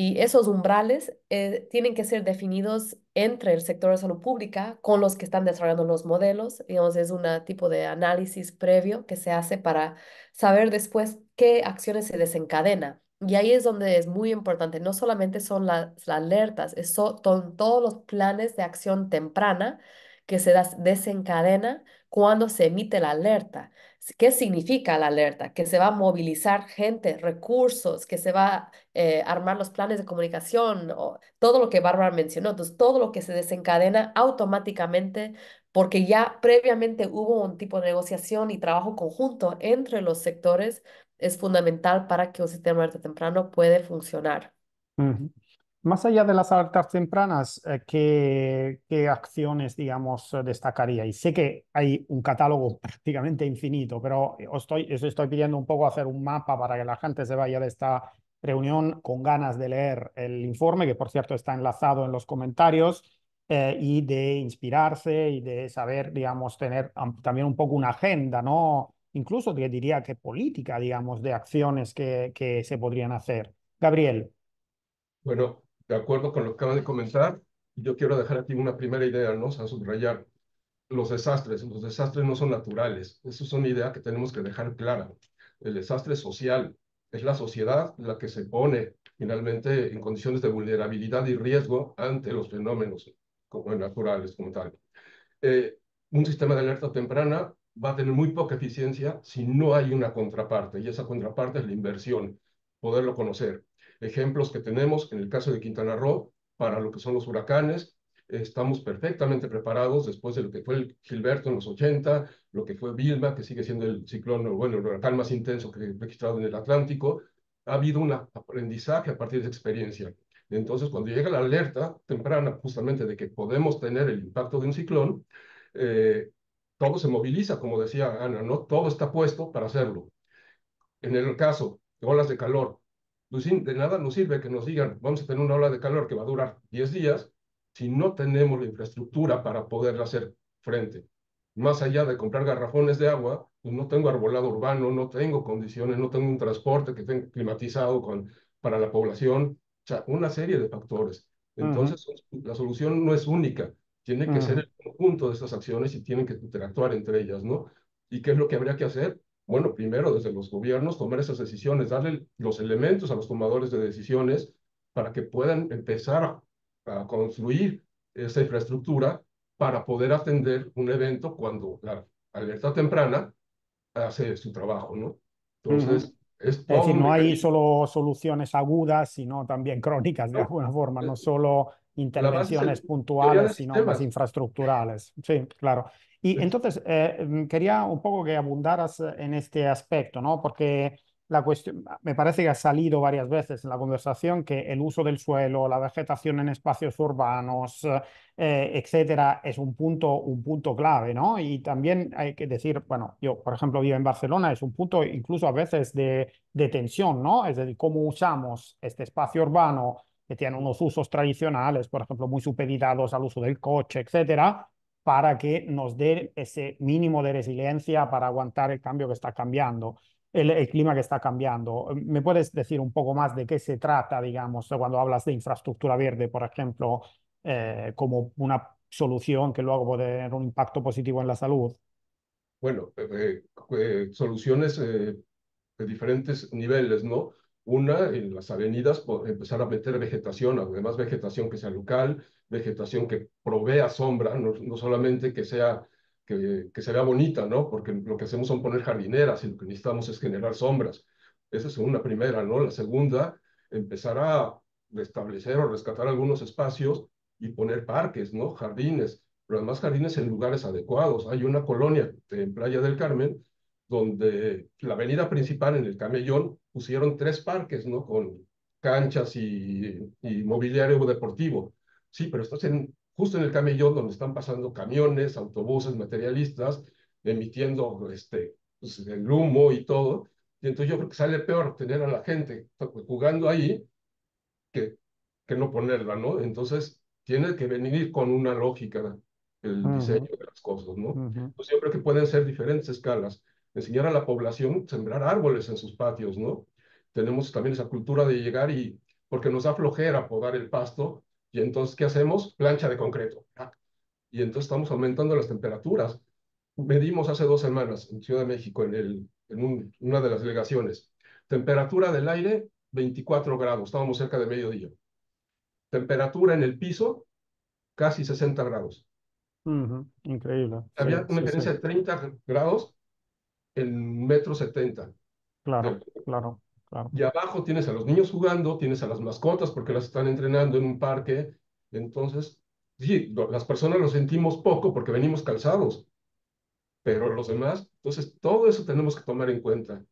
Y esos umbrales eh, tienen que ser definidos entre el sector de salud pública con los que están desarrollando los modelos. Digamos, es un tipo de análisis previo que se hace para saber después qué acciones se desencadenan. Y ahí es donde es muy importante, no solamente son las, las alertas, son todos los planes de acción temprana que se desencadena cuando se emite la alerta. ¿Qué significa la alerta? Que se va a movilizar gente, recursos, que se va a eh, armar los planes de comunicación, o todo lo que Bárbara mencionó. Entonces, todo lo que se desencadena automáticamente porque ya previamente hubo un tipo de negociación y trabajo conjunto entre los sectores es fundamental para que un sistema de alerta temprano puede funcionar.
Más allá de las alertas tempranas, eh, ¿qué, ¿qué, acciones, digamos, eh, destacaría? Y sé que hay un catálogo prácticamente infinito, pero os estoy, estoy pidiendo un poco hacer un mapa para que la gente se vaya de esta reunión con ganas de leer el informe, que por cierto está enlazado en los comentarios, eh, y de inspirarse y de saber, digamos, tener también un poco una agenda, ¿no? Incluso diría que política, digamos, de acciones que, que se podrían hacer. Gabriel.
Bueno, de acuerdo con lo que acaban de comentar, yo quiero dejar aquí una primera idea, ¿no? a subrayar los desastres. Los desastres no son naturales. Esa es una idea que tenemos que dejar clara. El desastre social. Es la sociedad la que se pone finalmente en condiciones de vulnerabilidad y riesgo ante los fenómenos naturales, como tal. Eh, un sistema de alerta temprana va a tener muy poca eficiencia si no hay una contraparte, y esa contraparte es la inversión, poderlo conocer ejemplos que tenemos en el caso de Quintana Roo para lo que son los huracanes. Estamos perfectamente preparados después de lo que fue el Gilberto en los 80, lo que fue Vilma, que sigue siendo el ciclón, bueno, el huracán más intenso que registrado en el Atlántico. Ha habido un aprendizaje a partir de esa experiencia. Entonces, cuando llega la alerta temprana justamente de que podemos tener el impacto de un ciclón, eh, todo se moviliza, como decía Ana, no todo está puesto para hacerlo. En el caso de olas de calor, pues de nada nos sirve que nos digan, vamos a tener una ola de calor que va a durar 10 días, si no tenemos la infraestructura para poder hacer frente. Más allá de comprar garrafones de agua, pues no tengo arbolado urbano, no tengo condiciones, no tengo un transporte que esté climatizado con, para la población, o sea, una serie de factores. Entonces, la solución no es única, tiene que ser el conjunto de estas acciones y tienen que interactuar entre ellas, ¿no? ¿Y qué es lo que habría que hacer? bueno, primero desde los gobiernos tomar esas decisiones, darle los elementos a los tomadores de decisiones para que puedan empezar a construir esa infraestructura para poder atender un evento cuando la alerta temprana hace su trabajo, ¿no? Entonces, es, decir, no hay
solo soluciones agudas, sino también crónicas de alguna forma, eh, no solo intervenciones puntuales, sino más infraestructurales. Sí, claro. Y entonces, eh, mm, quería un poco que abundaras eh, en este aspecto, ¿no? Porque la cuestión, ah, me parece que ha salido varias veces en la conversación que el uso del suelo, la vegetación en espacios urbanos, eh, etcétera, es un punto, un punto clave, Y también hay que decir, bueno, yo, por ejemplo, vivo en Barcelona, es un punto incluso a veces de, tensión, ¿no? Es decir, cómo usamos este espacio urbano que tiene unos usos tradicionales, por ejemplo, muy supeditados al uso del coche, etcétera, para que nos dé ese mínimo de resiliencia para aguantar el cambio que está cambiando, el, clima que está cambiando. ¿Me puedes decir un poco más de qué se trata, digamos, cuando hablas de infraestructura verde, por ejemplo, eh, como una solución que luego puede tener un impacto positivo en la salud?
Bueno, eh, eh, soluciones de diferentes niveles, ¿no? Una, en las avenidas, empezar a meter vegetación, además vegetación que sea local, vegetación que provea sombra, no, solamente que sea que, que, se vea bonita, ¿no? Porque lo que hacemos son poner jardineras y lo que necesitamos es generar sombras. Esa es una primera, ¿no? La segunda, empezar a establecer o rescatar algunos espacios y poner parques, ¿no? Jardines, pero además jardines en lugares adecuados. Hay una colonia en Playa del Carmen donde la avenida principal en el Camellón pusieron tres parques, ¿no? Con canchas y, mobiliario deportivo. Sí, pero estás justo en el Camellón donde están pasando camiones, autobuses, materialistas, emitiendo este, pues, el humo y todo. Y entonces yo creo que sale peor tener a la gente jugando ahí que, que no ponerla, ¿no? Entonces tiene que venir con una lógica el diseño de las cosas, ¿no? yo creo que pueden ser diferentes escalas enseñar a la población sembrar árboles en sus patios, ¿no? Tenemos también esa cultura de llegar y, porque nos da flojera podar el pasto, y entonces, ¿qué hacemos? Plancha de concreto. Y entonces estamos aumentando las temperaturas. Medimos hace dos semanas en Ciudad de México, en, el, en una de las delegaciones, temperatura del aire 24 grados, estábamos cerca de mediodía. Temperatura en el piso, casi 60 grados.
Increíble. Había una diferencia de
30 grados en metro setenta.
Claro, claro, claro.
Y abajo tienes a los niños jugando, tienes a las mascotas porque las están entrenando en un parque. Entonces, sí, las personas lo sentimos poco porque venimos calzados, pero los demás, entonces todo eso tenemos que tomar en cuenta.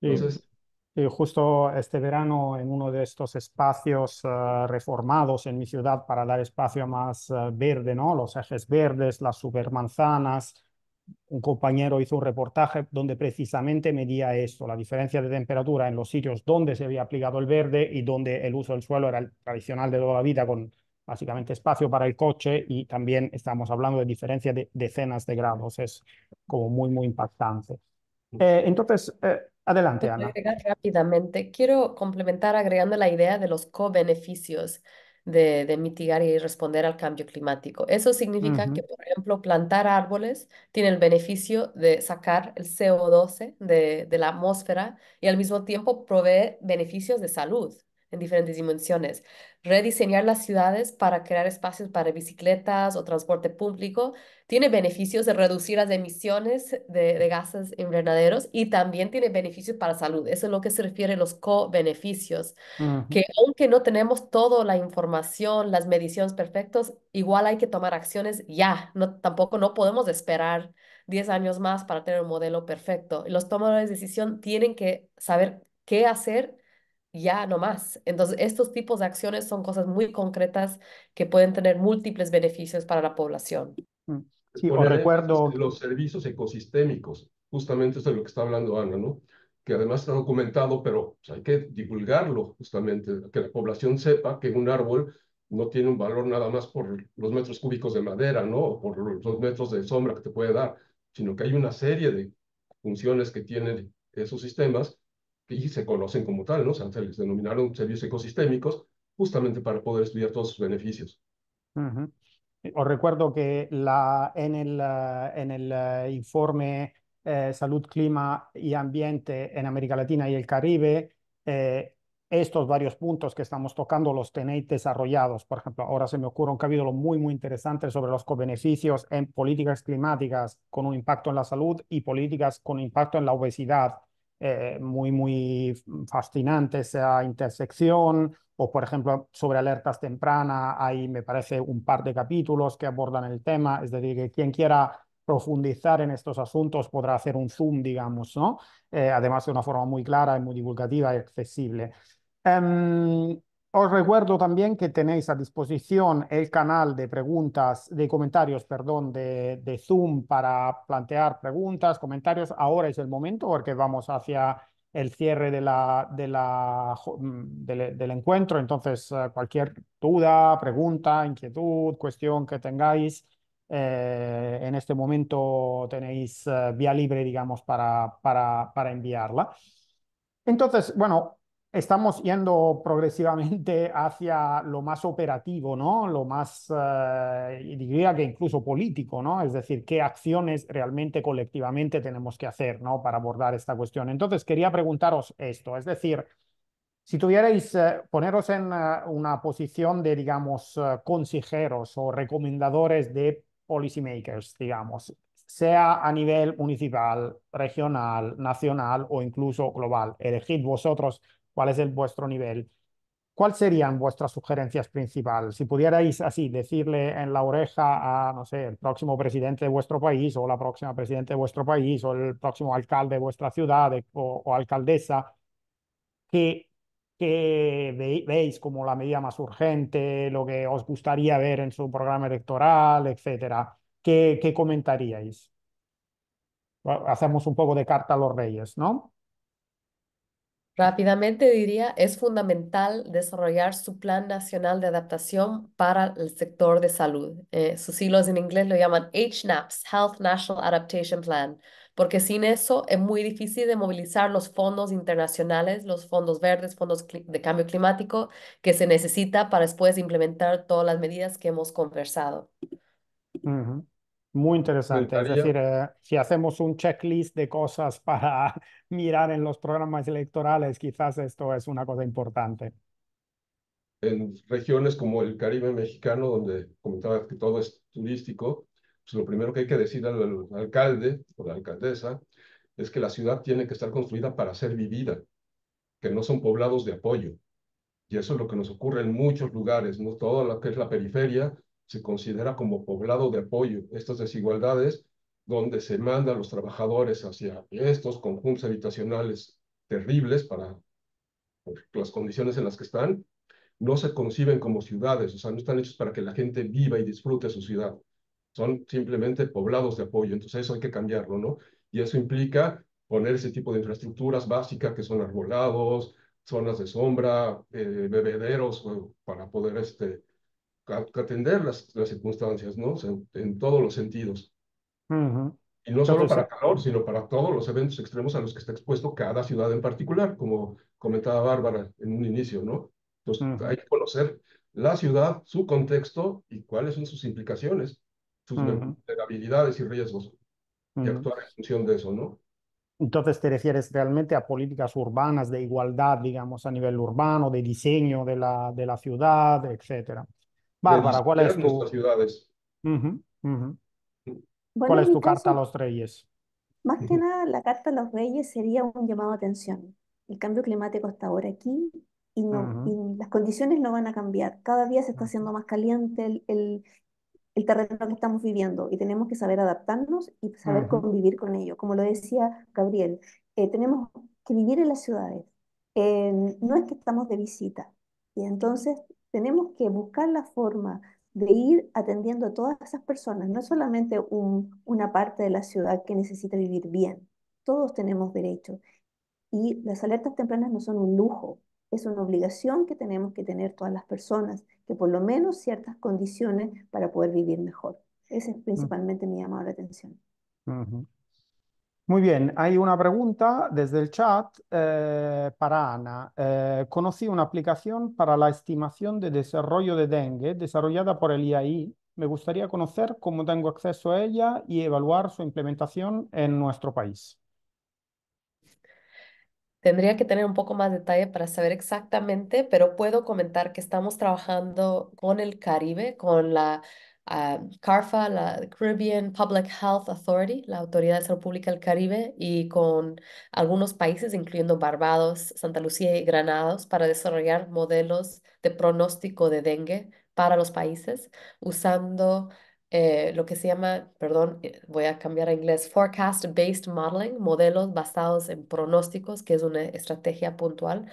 Entonces,
Y justo este verano en uno de estos espacios eh, reformados en mi ciudad para dar espacio más eh, verde, ¿no? Los ejes verdes, las supermanzanas, un compañero hizo un reportaje donde precisamente medía esto, la diferencia de temperatura en los sitios donde se había aplicado el verde y donde el uso del suelo era el tradicional de toda la vida con básicamente espacio para el coche y también estamos hablando de diferencia de decenas de grados, es como muy, muy impactante. Eh, entonces, eh, adelante, Ana.
Rápidamente, quiero complementar agregando la idea de los co-beneficios de, mitigar y responder al cambio climático. Eso significa que, por ejemplo, plantar árboles tiene el beneficio de sacar el CO2 de la atmósfera y al mismo tiempo provee beneficios de salud en diferentes dimensiones. Rediseñar las ciudades para crear espacios para bicicletas o transporte público tiene beneficios de reducir las emisiones de, gases invernaderos y también tiene beneficios para salud. Eso es lo que se refiere a los co-beneficios, que aunque no tenemos toda la información, las mediciones perfectas, igual hay que tomar acciones ya. No, tampoco no podemos esperar 10 años más para tener un modelo perfecto. Los tomadores de decisión tienen que saber qué hacer ya no más. Entonces, estos tipos de acciones son cosas muy concretas que pueden tener múltiples beneficios para la población.
Mm. Sí, recuerdo... Este, los
servicios ecosistémicos, justamente eso es lo que está hablando Ana, ¿no? Que además está documentado, pero pues, hay que divulgarlo justamente, que la población sepa que un árbol no tiene un valor nada más por los metros cúbicos de madera, ¿no? O por los metros de sombra que te puede dar, sino que hay una serie de funciones que tienen esos sistemas y se conocen como tal, ¿no? O se les denominaron servicios ecosistémicos justamente para poder estudiar todos sus beneficios.
Os recuerdo que la, en el, en el eh, informe eh, Salud, Clima y Ambiente en América Latina y el Caribe, eh, estos varios puntos que estamos tocando los tenéis desarrollados. Por ejemplo, ahora se me ocurre un capítulo muy, muy interesante sobre los co-beneficios en políticas climáticas con un impacto en la salud y políticas con impacto en la obesidad. Eh, muy, muy fascinante esa intersección. O, por ejemplo, sobre alertas tempranas, hay, me parece, un par de capítulos que abordan el tema. Es decir, que quien quiera profundizar en estos asuntos podrá hacer un zoom, digamos, ¿no? Eh, además de una forma muy clara y muy divulgativa y accesible. Em, os recuerdo también que tenéis a disposición el canal de preguntas, de comentarios, perdón, de, Zoom para plantear preguntas, comentarios. Ahora es el momento porque vamos hacia el cierre de la, de la, mm, del encuentro. Entonces, eh, cualquier duda, pregunta, inquietud, cuestión que tengáis, eh, en este momento tenéis eh, vía libre, digamos, para, para, para enviarla. Entonces, bueno, Estamos yendo progresivamente hacia lo más operativo, ¿no? Lo más, eh, diría que incluso político, ¿no? Es decir, qué acciones realmente colectivamente tenemos que hacer, ¿no? Para abordar esta cuestión. Entonces, quería preguntaros esto, es decir, si tuvierais, eh, poneros en eh, una posición de, digamos, consejeros o recomendadores de policymakers, digamos, sea a nivel municipal, regional, nacional o incluso global, elegid vosotros cuál es el vuestro nivel. ¿Cuáles serían vuestras sugerencias principales? Si pudierais así decirle en la oreja a, no sé, el próximo presidente de vuestro país o la próxima presidenta de vuestro país o el próximo alcalde de vuestra ciudad o, alcaldesa, ¿qué veis como la medida más urgente, lo que os gustaría ver en su programa electoral, etcétera. ¿Qué, qué comentaríais? Hacemos un poco de carta a los reyes, ¿no?
Rápidamente diría, es fundamental desarrollar su Plan Nacional de Adaptación para el sector de salud. Eh, sus hilos en inglés lo llaman HNAPS, Health National Adaptation Plan, porque sin eso es muy difícil de movilizar los fondos internacionales, los fondos verdes, fondos de cambio climático que se necesita para después implementar todas las medidas que hemos conversado.
Muy interesante. Es decir, eh, si hacemos un checklist de cosas para mirar en los programas electorales, quizás esto es una cosa importante.
En regiones como el Caribe mexicano, donde comentabas que todo es turístico, pues lo primero que hay que decir al, alcalde o la alcaldesa es que la ciudad tiene que estar construida para ser vivida, que no son poblados de apoyo. Y eso es lo que nos ocurre en muchos lugares, no todo lo que es la periferia, se considera como poblado de apoyo, estas desigualdades donde se manda a los trabajadores hacia estos conjuntos habitacionales terribles para las condiciones en las que están, no se conciben como ciudades, o sea, no están hechos para que la gente viva y disfrute su ciudad. Son simplemente poblados de apoyo, entonces eso hay que cambiarlo, ¿no? Y eso implica poner ese tipo de infraestructuras básicas que son arbolados, zonas de sombra, eh, bebederos para poder este, atender las, las circunstancias, ¿no? en todos los sentidos. Y no solo para calor, sino para todos los eventos extremos a los que está expuesto cada ciudad en particular, como comentaba Bárbara en un inicio, ¿no? Entonces, hay que conocer la ciudad, su contexto y cuáles son sus implicaciones, sus vulnerabilidades y riesgos, y actuar en función de eso, ¿no?
Entonces, te refieres realmente a políticas urbanas de igualdad, digamos, a nivel urbano, de diseño de la, de la ciudad, etcétera. Bárbara, ¿cuál es tu? ciudades. ¿Cuál es tu carta a los reyes? Más
que nada, la carta a los reyes sería un llamado a atención. El cambio climático está ahora aquí y, no, las condiciones no van a cambiar. Cada día se está haciendo más caliente el, el, el terreno que estamos viviendo y tenemos que saber adaptarnos y saber convivir con ello. Como lo decía Gabriel, eh, tenemos que vivir en las ciudades. Eh, no es que estamos de visita. Y entonces tenemos que buscar la forma de ir atendiendo a todas esas personas, no solamente un, una parte de la ciudad que necesita vivir bien, todos tenemos derecho. Y las alertas tempranas no son un lujo, es una obligación que tenemos que tener todas las personas, que por lo menos ciertas condiciones para poder vivir mejor. Ese es mm. principalmente mi llamado a atención.
Muy bien, hay una pregunta desde el chat eh, para Ana. Eh, conocí una aplicación para la estimación de desarrollo de dengue desarrollada por el IAI. Me gustaría conocer cómo tengo acceso a ella y evaluar su implementación en nuestro país.
Tendría que tener un poco más de detalle para saber exactamente, pero puedo comentar que estamos trabajando con el Caribe, con la CARFA, la Caribbean Public Health Authority, la Autoridad de Salud Pública del Caribe, y con algunos países, incluyendo Barbados, Santa Lucía y Granados, para desarrollar modelos de pronóstico de dengue para los países, usando eh, lo que se llama, perdón, eh, voy a cambiar a inglés, forecast-based modeling, modelos basados en pronósticos, que es una estrategia puntual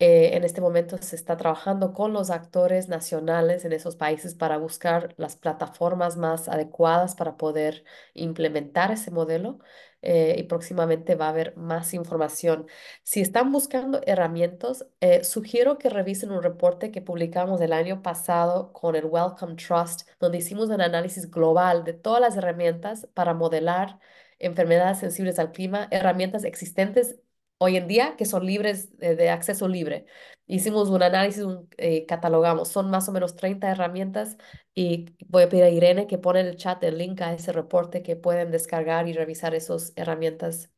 eh, en este momento se está trabajando con los actores nacionales en esos países para buscar las plataformas más adecuadas para poder implementar ese modelo eh, y próximamente va a haber más información. Si están buscando herramientas, eh, sugiero que revisen un reporte que publicamos el año pasado con el Welcome Trust, donde hicimos un análisis global de todas las herramientas para modelar enfermedades sensibles al clima, herramientas existentes hoy en día que son libres de, acceso libre. Hicimos un análisis, un, eh, catalogamos, son más o menos 30 herramientas y voy a pedir a Irene que pone en el chat el link a ese reporte que pueden descargar y revisar esas herramientas.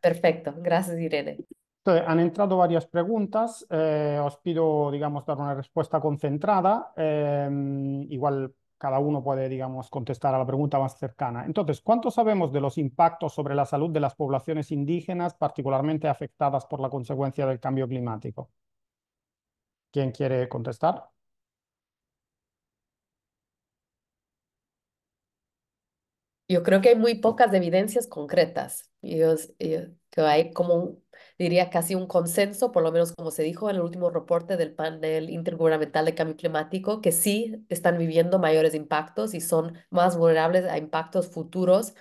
perfecto, gracias Irene.
Han entrado varias preguntas, eh, os pido, digamos, dar una respuesta concentrada, eh, igual cada uno puede, digamos, contestar a la pregunta más cercana. Entonces, ¿cuánto sabemos de los impactos sobre la salud de las poblaciones indígenas particularmente afectadas por la consecuencia del cambio climático? ¿Quién quiere contestar? Yo
creo que hay muy pocas evidencias concretas. que hay como diría casi un consenso, por lo menos como se dijo en el último reporte del panel intergubernamental de cambio climático, que sí están viviendo mayores impactos y son más vulnerables a impactos futuros,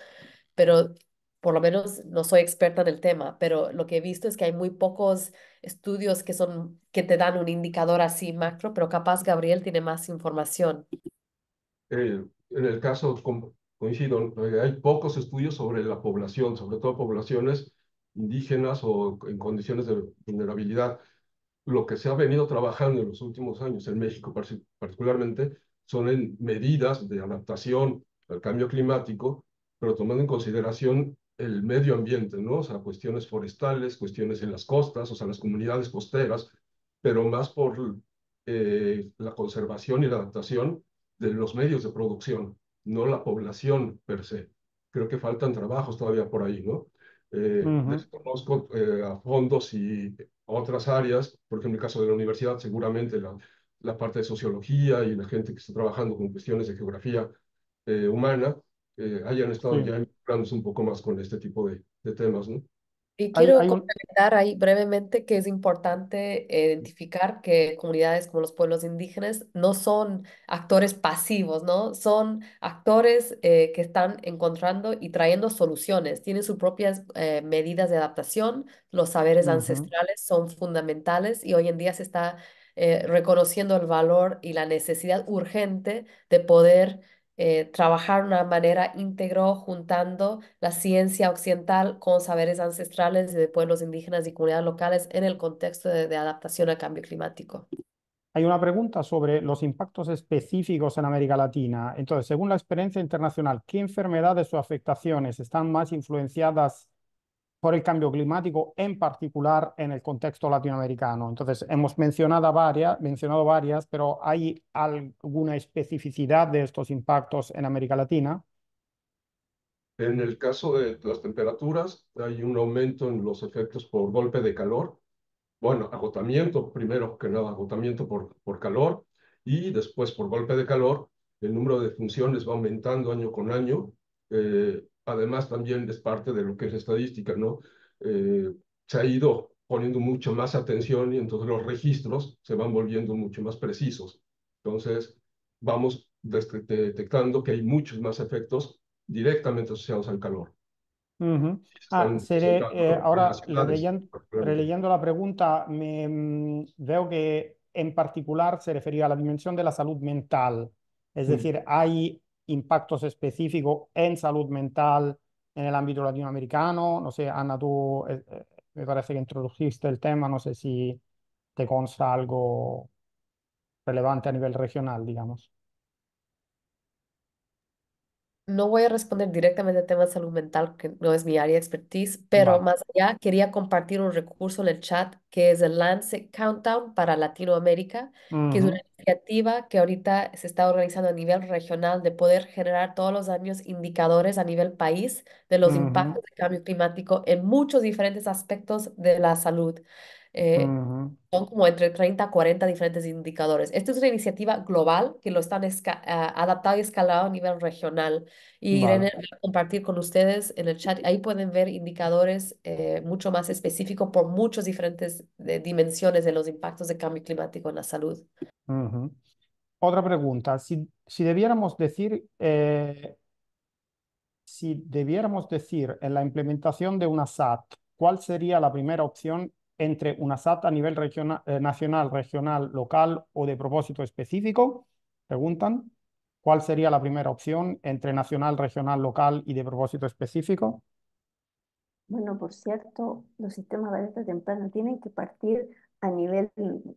pero por lo menos no soy experta en el tema, pero lo que he visto es que hay muy pocos estudios que, son, que te dan un indicador así macro, pero capaz Gabriel tiene más información.
Eh, en el caso, coincido, hay pocos estudios sobre la población, sobre todo poblaciones indígenas o en condiciones de vulnerabilidad. Lo que se ha venido trabajando en los últimos años en México particularmente son en medidas de adaptación al cambio climático, pero tomando en consideración el medio ambiente, ¿no? O sea, cuestiones forestales, cuestiones en las costas, o sea, las comunidades costeras, pero más por eh, la conservación y la adaptación de los medios de producción, no la población per se. Creo que faltan trabajos todavía por ahí, ¿no? Eh, eh, a fondos y otras áreas, por ejemplo, en el caso de la universidad, seguramente la, la, parte de sociología y la gente que está trabajando con cuestiones de geografía eh, humana hayan estado ya involucrándose un poco más con este tipo de, de temas, ¿no? Y quiero
complementar ahí brevemente que es importante eh, identificar que comunidades como los pueblos indígenas no son actores pasivos, ¿no? Son actores eh, que están encontrando y trayendo soluciones, tienen sus propias eh, medidas de adaptación, los saberes ancestrales son fundamentales y hoy en día se está reconociendo el valor y la necesidad urgente de poder eh, trabajar de una manera íntegra juntando la ciencia occidental con saberes ancestrales de pueblos indígenas y comunidades locales en el contexto de adaptación al cambio climático.
Hay una pregunta sobre los impactos específicos en América Latina. Entonces, según la experiencia internacional, ¿qué enfermedades o afectaciones están más influenciadas por el cambio climático, en particular en el contexto latinoamericano. Entonces, hemos mencionado varias, mencionado varias, pero ¿hay alguna especificidad de estos impactos en América Latina?
En el caso de las temperaturas, hay un aumento en los efectos por golpe de calor. Bueno, agotamiento, primero que nada, agotamiento por, por calor y después por golpe de calor, el número de funciones va aumentando año con año. Eh, además también es parte de lo que es estadística, ¿no? Eh, se ha ido poniendo mucho más atención y entonces los registros se van volviendo mucho más precisos. Entonces, vamos detectando que hay muchos más efectos directamente asociados al calor.
Ah, eh, ahora, releyendo, la pregunta, me, mm, veo que en particular se refería a la dimensión de la salud mental. Es mm. decir, hay impactos específicos en salud mental en el ámbito latinoamericano. No sé, Ana, tú eh, eh, me parece que introdujiste el tema, no sé si te consta algo relevante a nivel regional, digamos
no voy a responder directamente al tema de salud mental, que no es mi área de expertise, pero más allá quería compartir un recurso en el chat que es el Lancet Countdown para Latinoamérica, que es una iniciativa que ahorita se está organizando a nivel regional de poder generar todos los años indicadores a nivel país de los impactos del cambio climático en muchos diferentes aspectos de la salud. Eh, son como entre 30 a 40 diferentes indicadores. Esta es una iniciativa global que lo están ah, adaptado y escalado a nivel regional. Y Irene a compartir con ustedes en el chat. Ahí pueden ver indicadores eh, mucho más específicos por muchas diferentes eh, dimensiones de los impactos de cambio climático en la salud.
Otra pregunta. Si, si debiéramos decir... si debiéramos decir en la implementación de una SAT, ¿cuál sería la primera opción entre una SAT a nivel regional, eh, nacional, regional, local o de propósito específico? Preguntan. ¿Cuál sería la primera opción entre nacional, regional, local y de propósito específico?
Bueno, por cierto, los sistemas de alerta temprana tienen que partir a nivel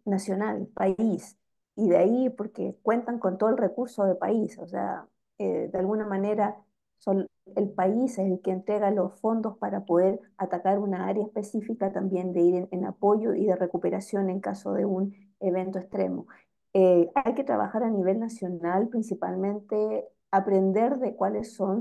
nacional, país, y de ahí porque cuentan con todo el recurso de país, o sea, eh, de alguna manera son, el país es el que entrega los fondos para poder atacar una área específica, también de ir en, apoyo y de recuperación en caso de un evento extremo. Eh, hay que trabajar a nivel nacional, principalmente aprender de cuáles son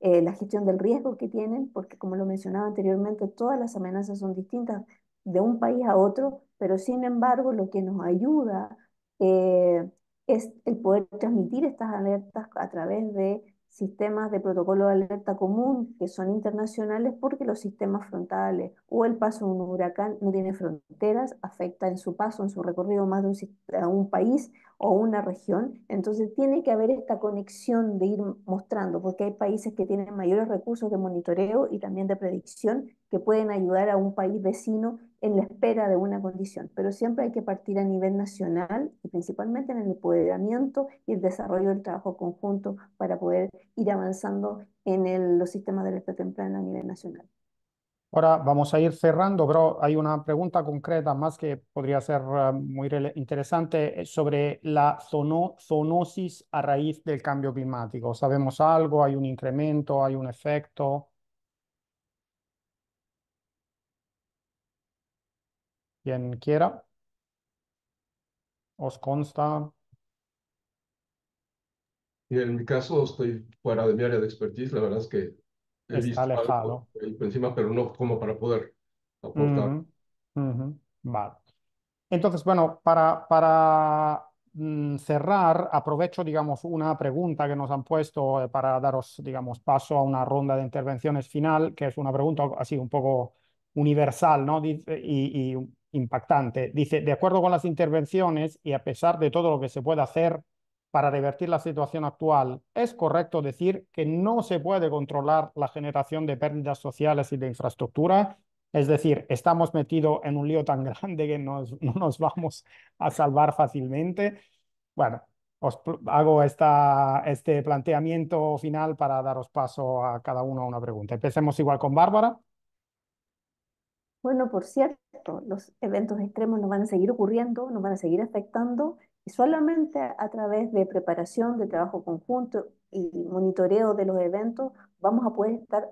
eh, la gestión del riesgo que tienen, porque como lo mencionaba anteriormente, todas las amenazas son distintas de un país a otro, pero sin embargo lo que nos ayuda eh, es el poder transmitir estas alertas a través de sistemas de protocolo de alerta común que son internacionales porque los sistemas frontales o el paso de un huracán no tiene fronteras, afecta en su paso, en su recorrido más de un, a un país o una región, entonces tiene que haber esta conexión de ir mostrando, porque hay países que tienen mayores recursos de monitoreo y también de predicción que pueden ayudar a un país vecino en la espera de una condición, pero siempre hay que partir a nivel nacional y principalmente en el empoderamiento y el desarrollo del trabajo conjunto para poder ir avanzando en los sistemas de alerta temprana a nivel nacional.
Ahora vamos a ir cerrando, pero hay una pregunta concreta más que podría ser eh, muy interesante eh, sobre la zoonosis a raíz del cambio climático. ¿Sabemos algo? ¿Hay un incremento? ¿Hay un efecto? Quien quiera. ¿Os consta?
Y en mi caso estoy fuera de mi área de expertise, la verdad es que
Está alejado.
encima, pero no como para poder aportar.
Vale. Entonces, bueno, para, para mm, cerrar, aprovecho, digamos, una pregunta que nos han puesto eh, para daros, digamos, paso a una ronda de intervenciones final, que es una pregunta así un poco universal, ¿no? Eh, y impactante. Dice, de acuerdo con las intervenciones y a pesar de todo lo que se puede hacer para revertir la situación actual, es correcto decir que no se puede controlar la generación de pérdidas sociales y de infraestructura. Es decir, estamos metidos en un lío tan grande que no nos vamos a salvar fácilmente. Bueno, os hago esta, este planteamiento final para daros paso a cada uno a una pregunta. Empecemos igual con Bárbara. Bueno, por
cierto, los eventos extremos nos van a seguir ocurriendo, nos van a seguir afectando y solamente a través de preparación, de trabajo conjunto y monitoreo de los eventos vamos a poder estar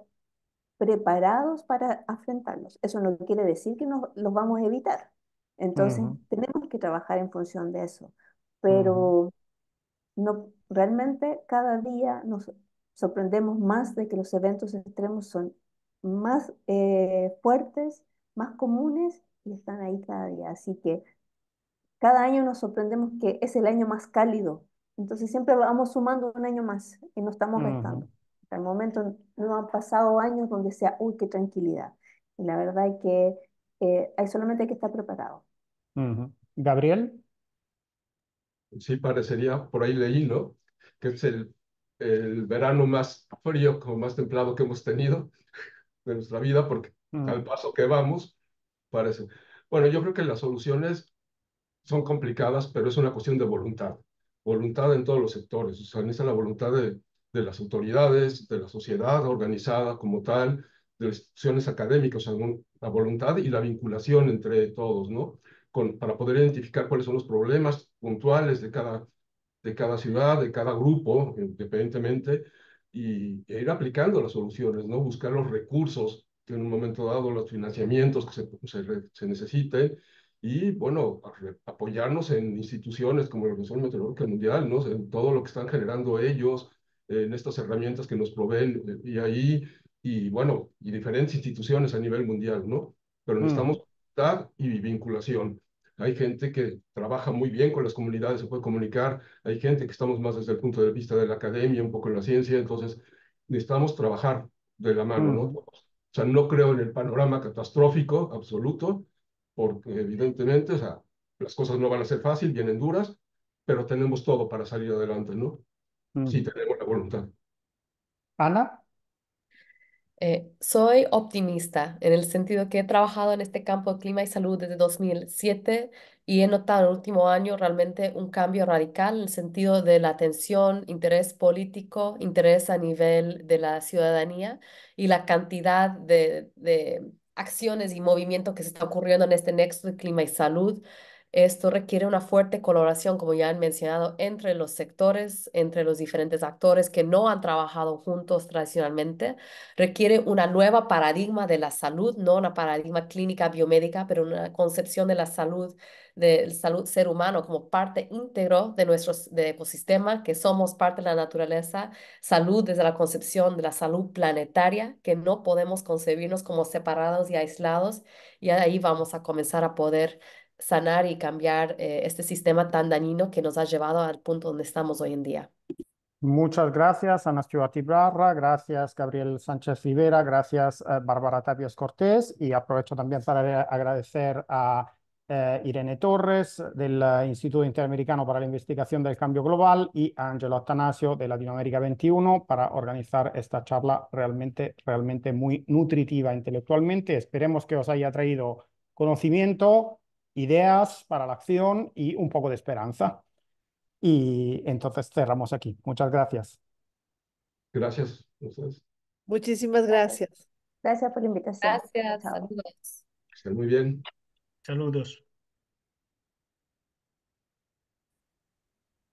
preparados para afrontarlos. Eso no quiere decir que nos, los vamos a evitar. Entonces, tenemos que trabajar en función de eso. Pero no, realmente cada día nos sorprendemos más de que los eventos extremos son más eh, fuertes, más comunes y están ahí cada día. Así que cada año nos sorprendemos que es el año más cálido. Entonces siempre vamos sumando un año más y no estamos restando. Hasta el momento no han pasado años donde sea, uy, qué tranquilidad. Y la verdad es que eh, hay solamente que estar preparado.
Gabriel.
Sí, parecería, por ahí leí, ¿no? Que es el, el verano más frío, como más templado que hemos tenido de nuestra vida, porque mm. al paso que vamos, parece. Bueno, yo creo que la solución es son complicadas, pero es una cuestión de voluntad. Voluntad en todos los sectores. O sea, necesita la voluntad de, las autoridades, de la sociedad organizada como tal, de las instituciones académicas, o la voluntad y la vinculación entre todos, ¿no? para poder identificar cuáles son los problemas puntuales de cada, de cada ciudad, de cada grupo, independientemente, y e ir aplicando las soluciones, ¿no? Buscar los recursos que en un momento dado, los financiamientos que se, se necesiten, y bueno, apoyarnos en instituciones como la Organización Meteorológica Mundial, ¿no? en todo lo que están generando ellos, en estas herramientas que nos proveen eh, y ahí, y bueno, y diferentes instituciones a nivel mundial, ¿no? Pero mm. necesitamos mm. y vinculación. Hay gente que trabaja muy bien con las comunidades, se puede comunicar, hay gente que estamos más desde el punto de vista de la academia, un poco en la ciencia, entonces necesitamos trabajar de la mano, ¿no? Mm. O sea, no creo en el panorama catastrófico absoluto, porque evidentemente, o sea, las cosas no van a ser fácil, vienen duras, pero tenemos todo para salir adelante, ¿no? Mm. Si tenemos la voluntad. Ana.
Eh, soy optimista en el sentido que he trabajado en este campo de clima y salud desde 2007 y he notado en el último año realmente un cambio radical en el sentido de la atención, interés político, interés a nivel de la ciudadanía y la cantidad de, de acciones y movimiento que se está ocurriendo en este nexo de clima y salud. Esto requiere una fuerte colaboración, como ya han mencionado, entre los sectores, entre los diferentes actores que no han trabajado juntos tradicionalmente. Requiere una nueva paradigma de la salud, no una paradigma clínica biomédica, pero una concepción de la salud del salud ser humano como parte íntegra de nuestro de ecosistema, que somos parte de la naturaleza, salud desde la concepción de la salud planetaria, que no podemos concebirnos como separados y aislados, y ahí vamos a comenzar a poder sanar y cambiar eh, este sistema tan dañino que nos ha llevado al punto donde estamos hoy en día.
Muchas gracias, Ana Tibrarra, gracias, Gabriel Sánchez Rivera, gracias, eh, Bárbara Tapias Cortés, y aprovecho también para agradecer a eh, Irene Torres del Instituto Interamericano para la Investigación del Cambio Global y Ángelo Atanasio de Latinoamérica 21 para organizar esta charla realmente, realmente muy nutritiva intelectualmente. Esperemos que os haya traído conocimiento, ideas para la acción y un poco de esperanza. Y entonces cerramos aquí. Muchas gracias.
Gracias.
Muchísimas gracias. Gracias por la invitación. Gracias.
Muy bien. Saludos.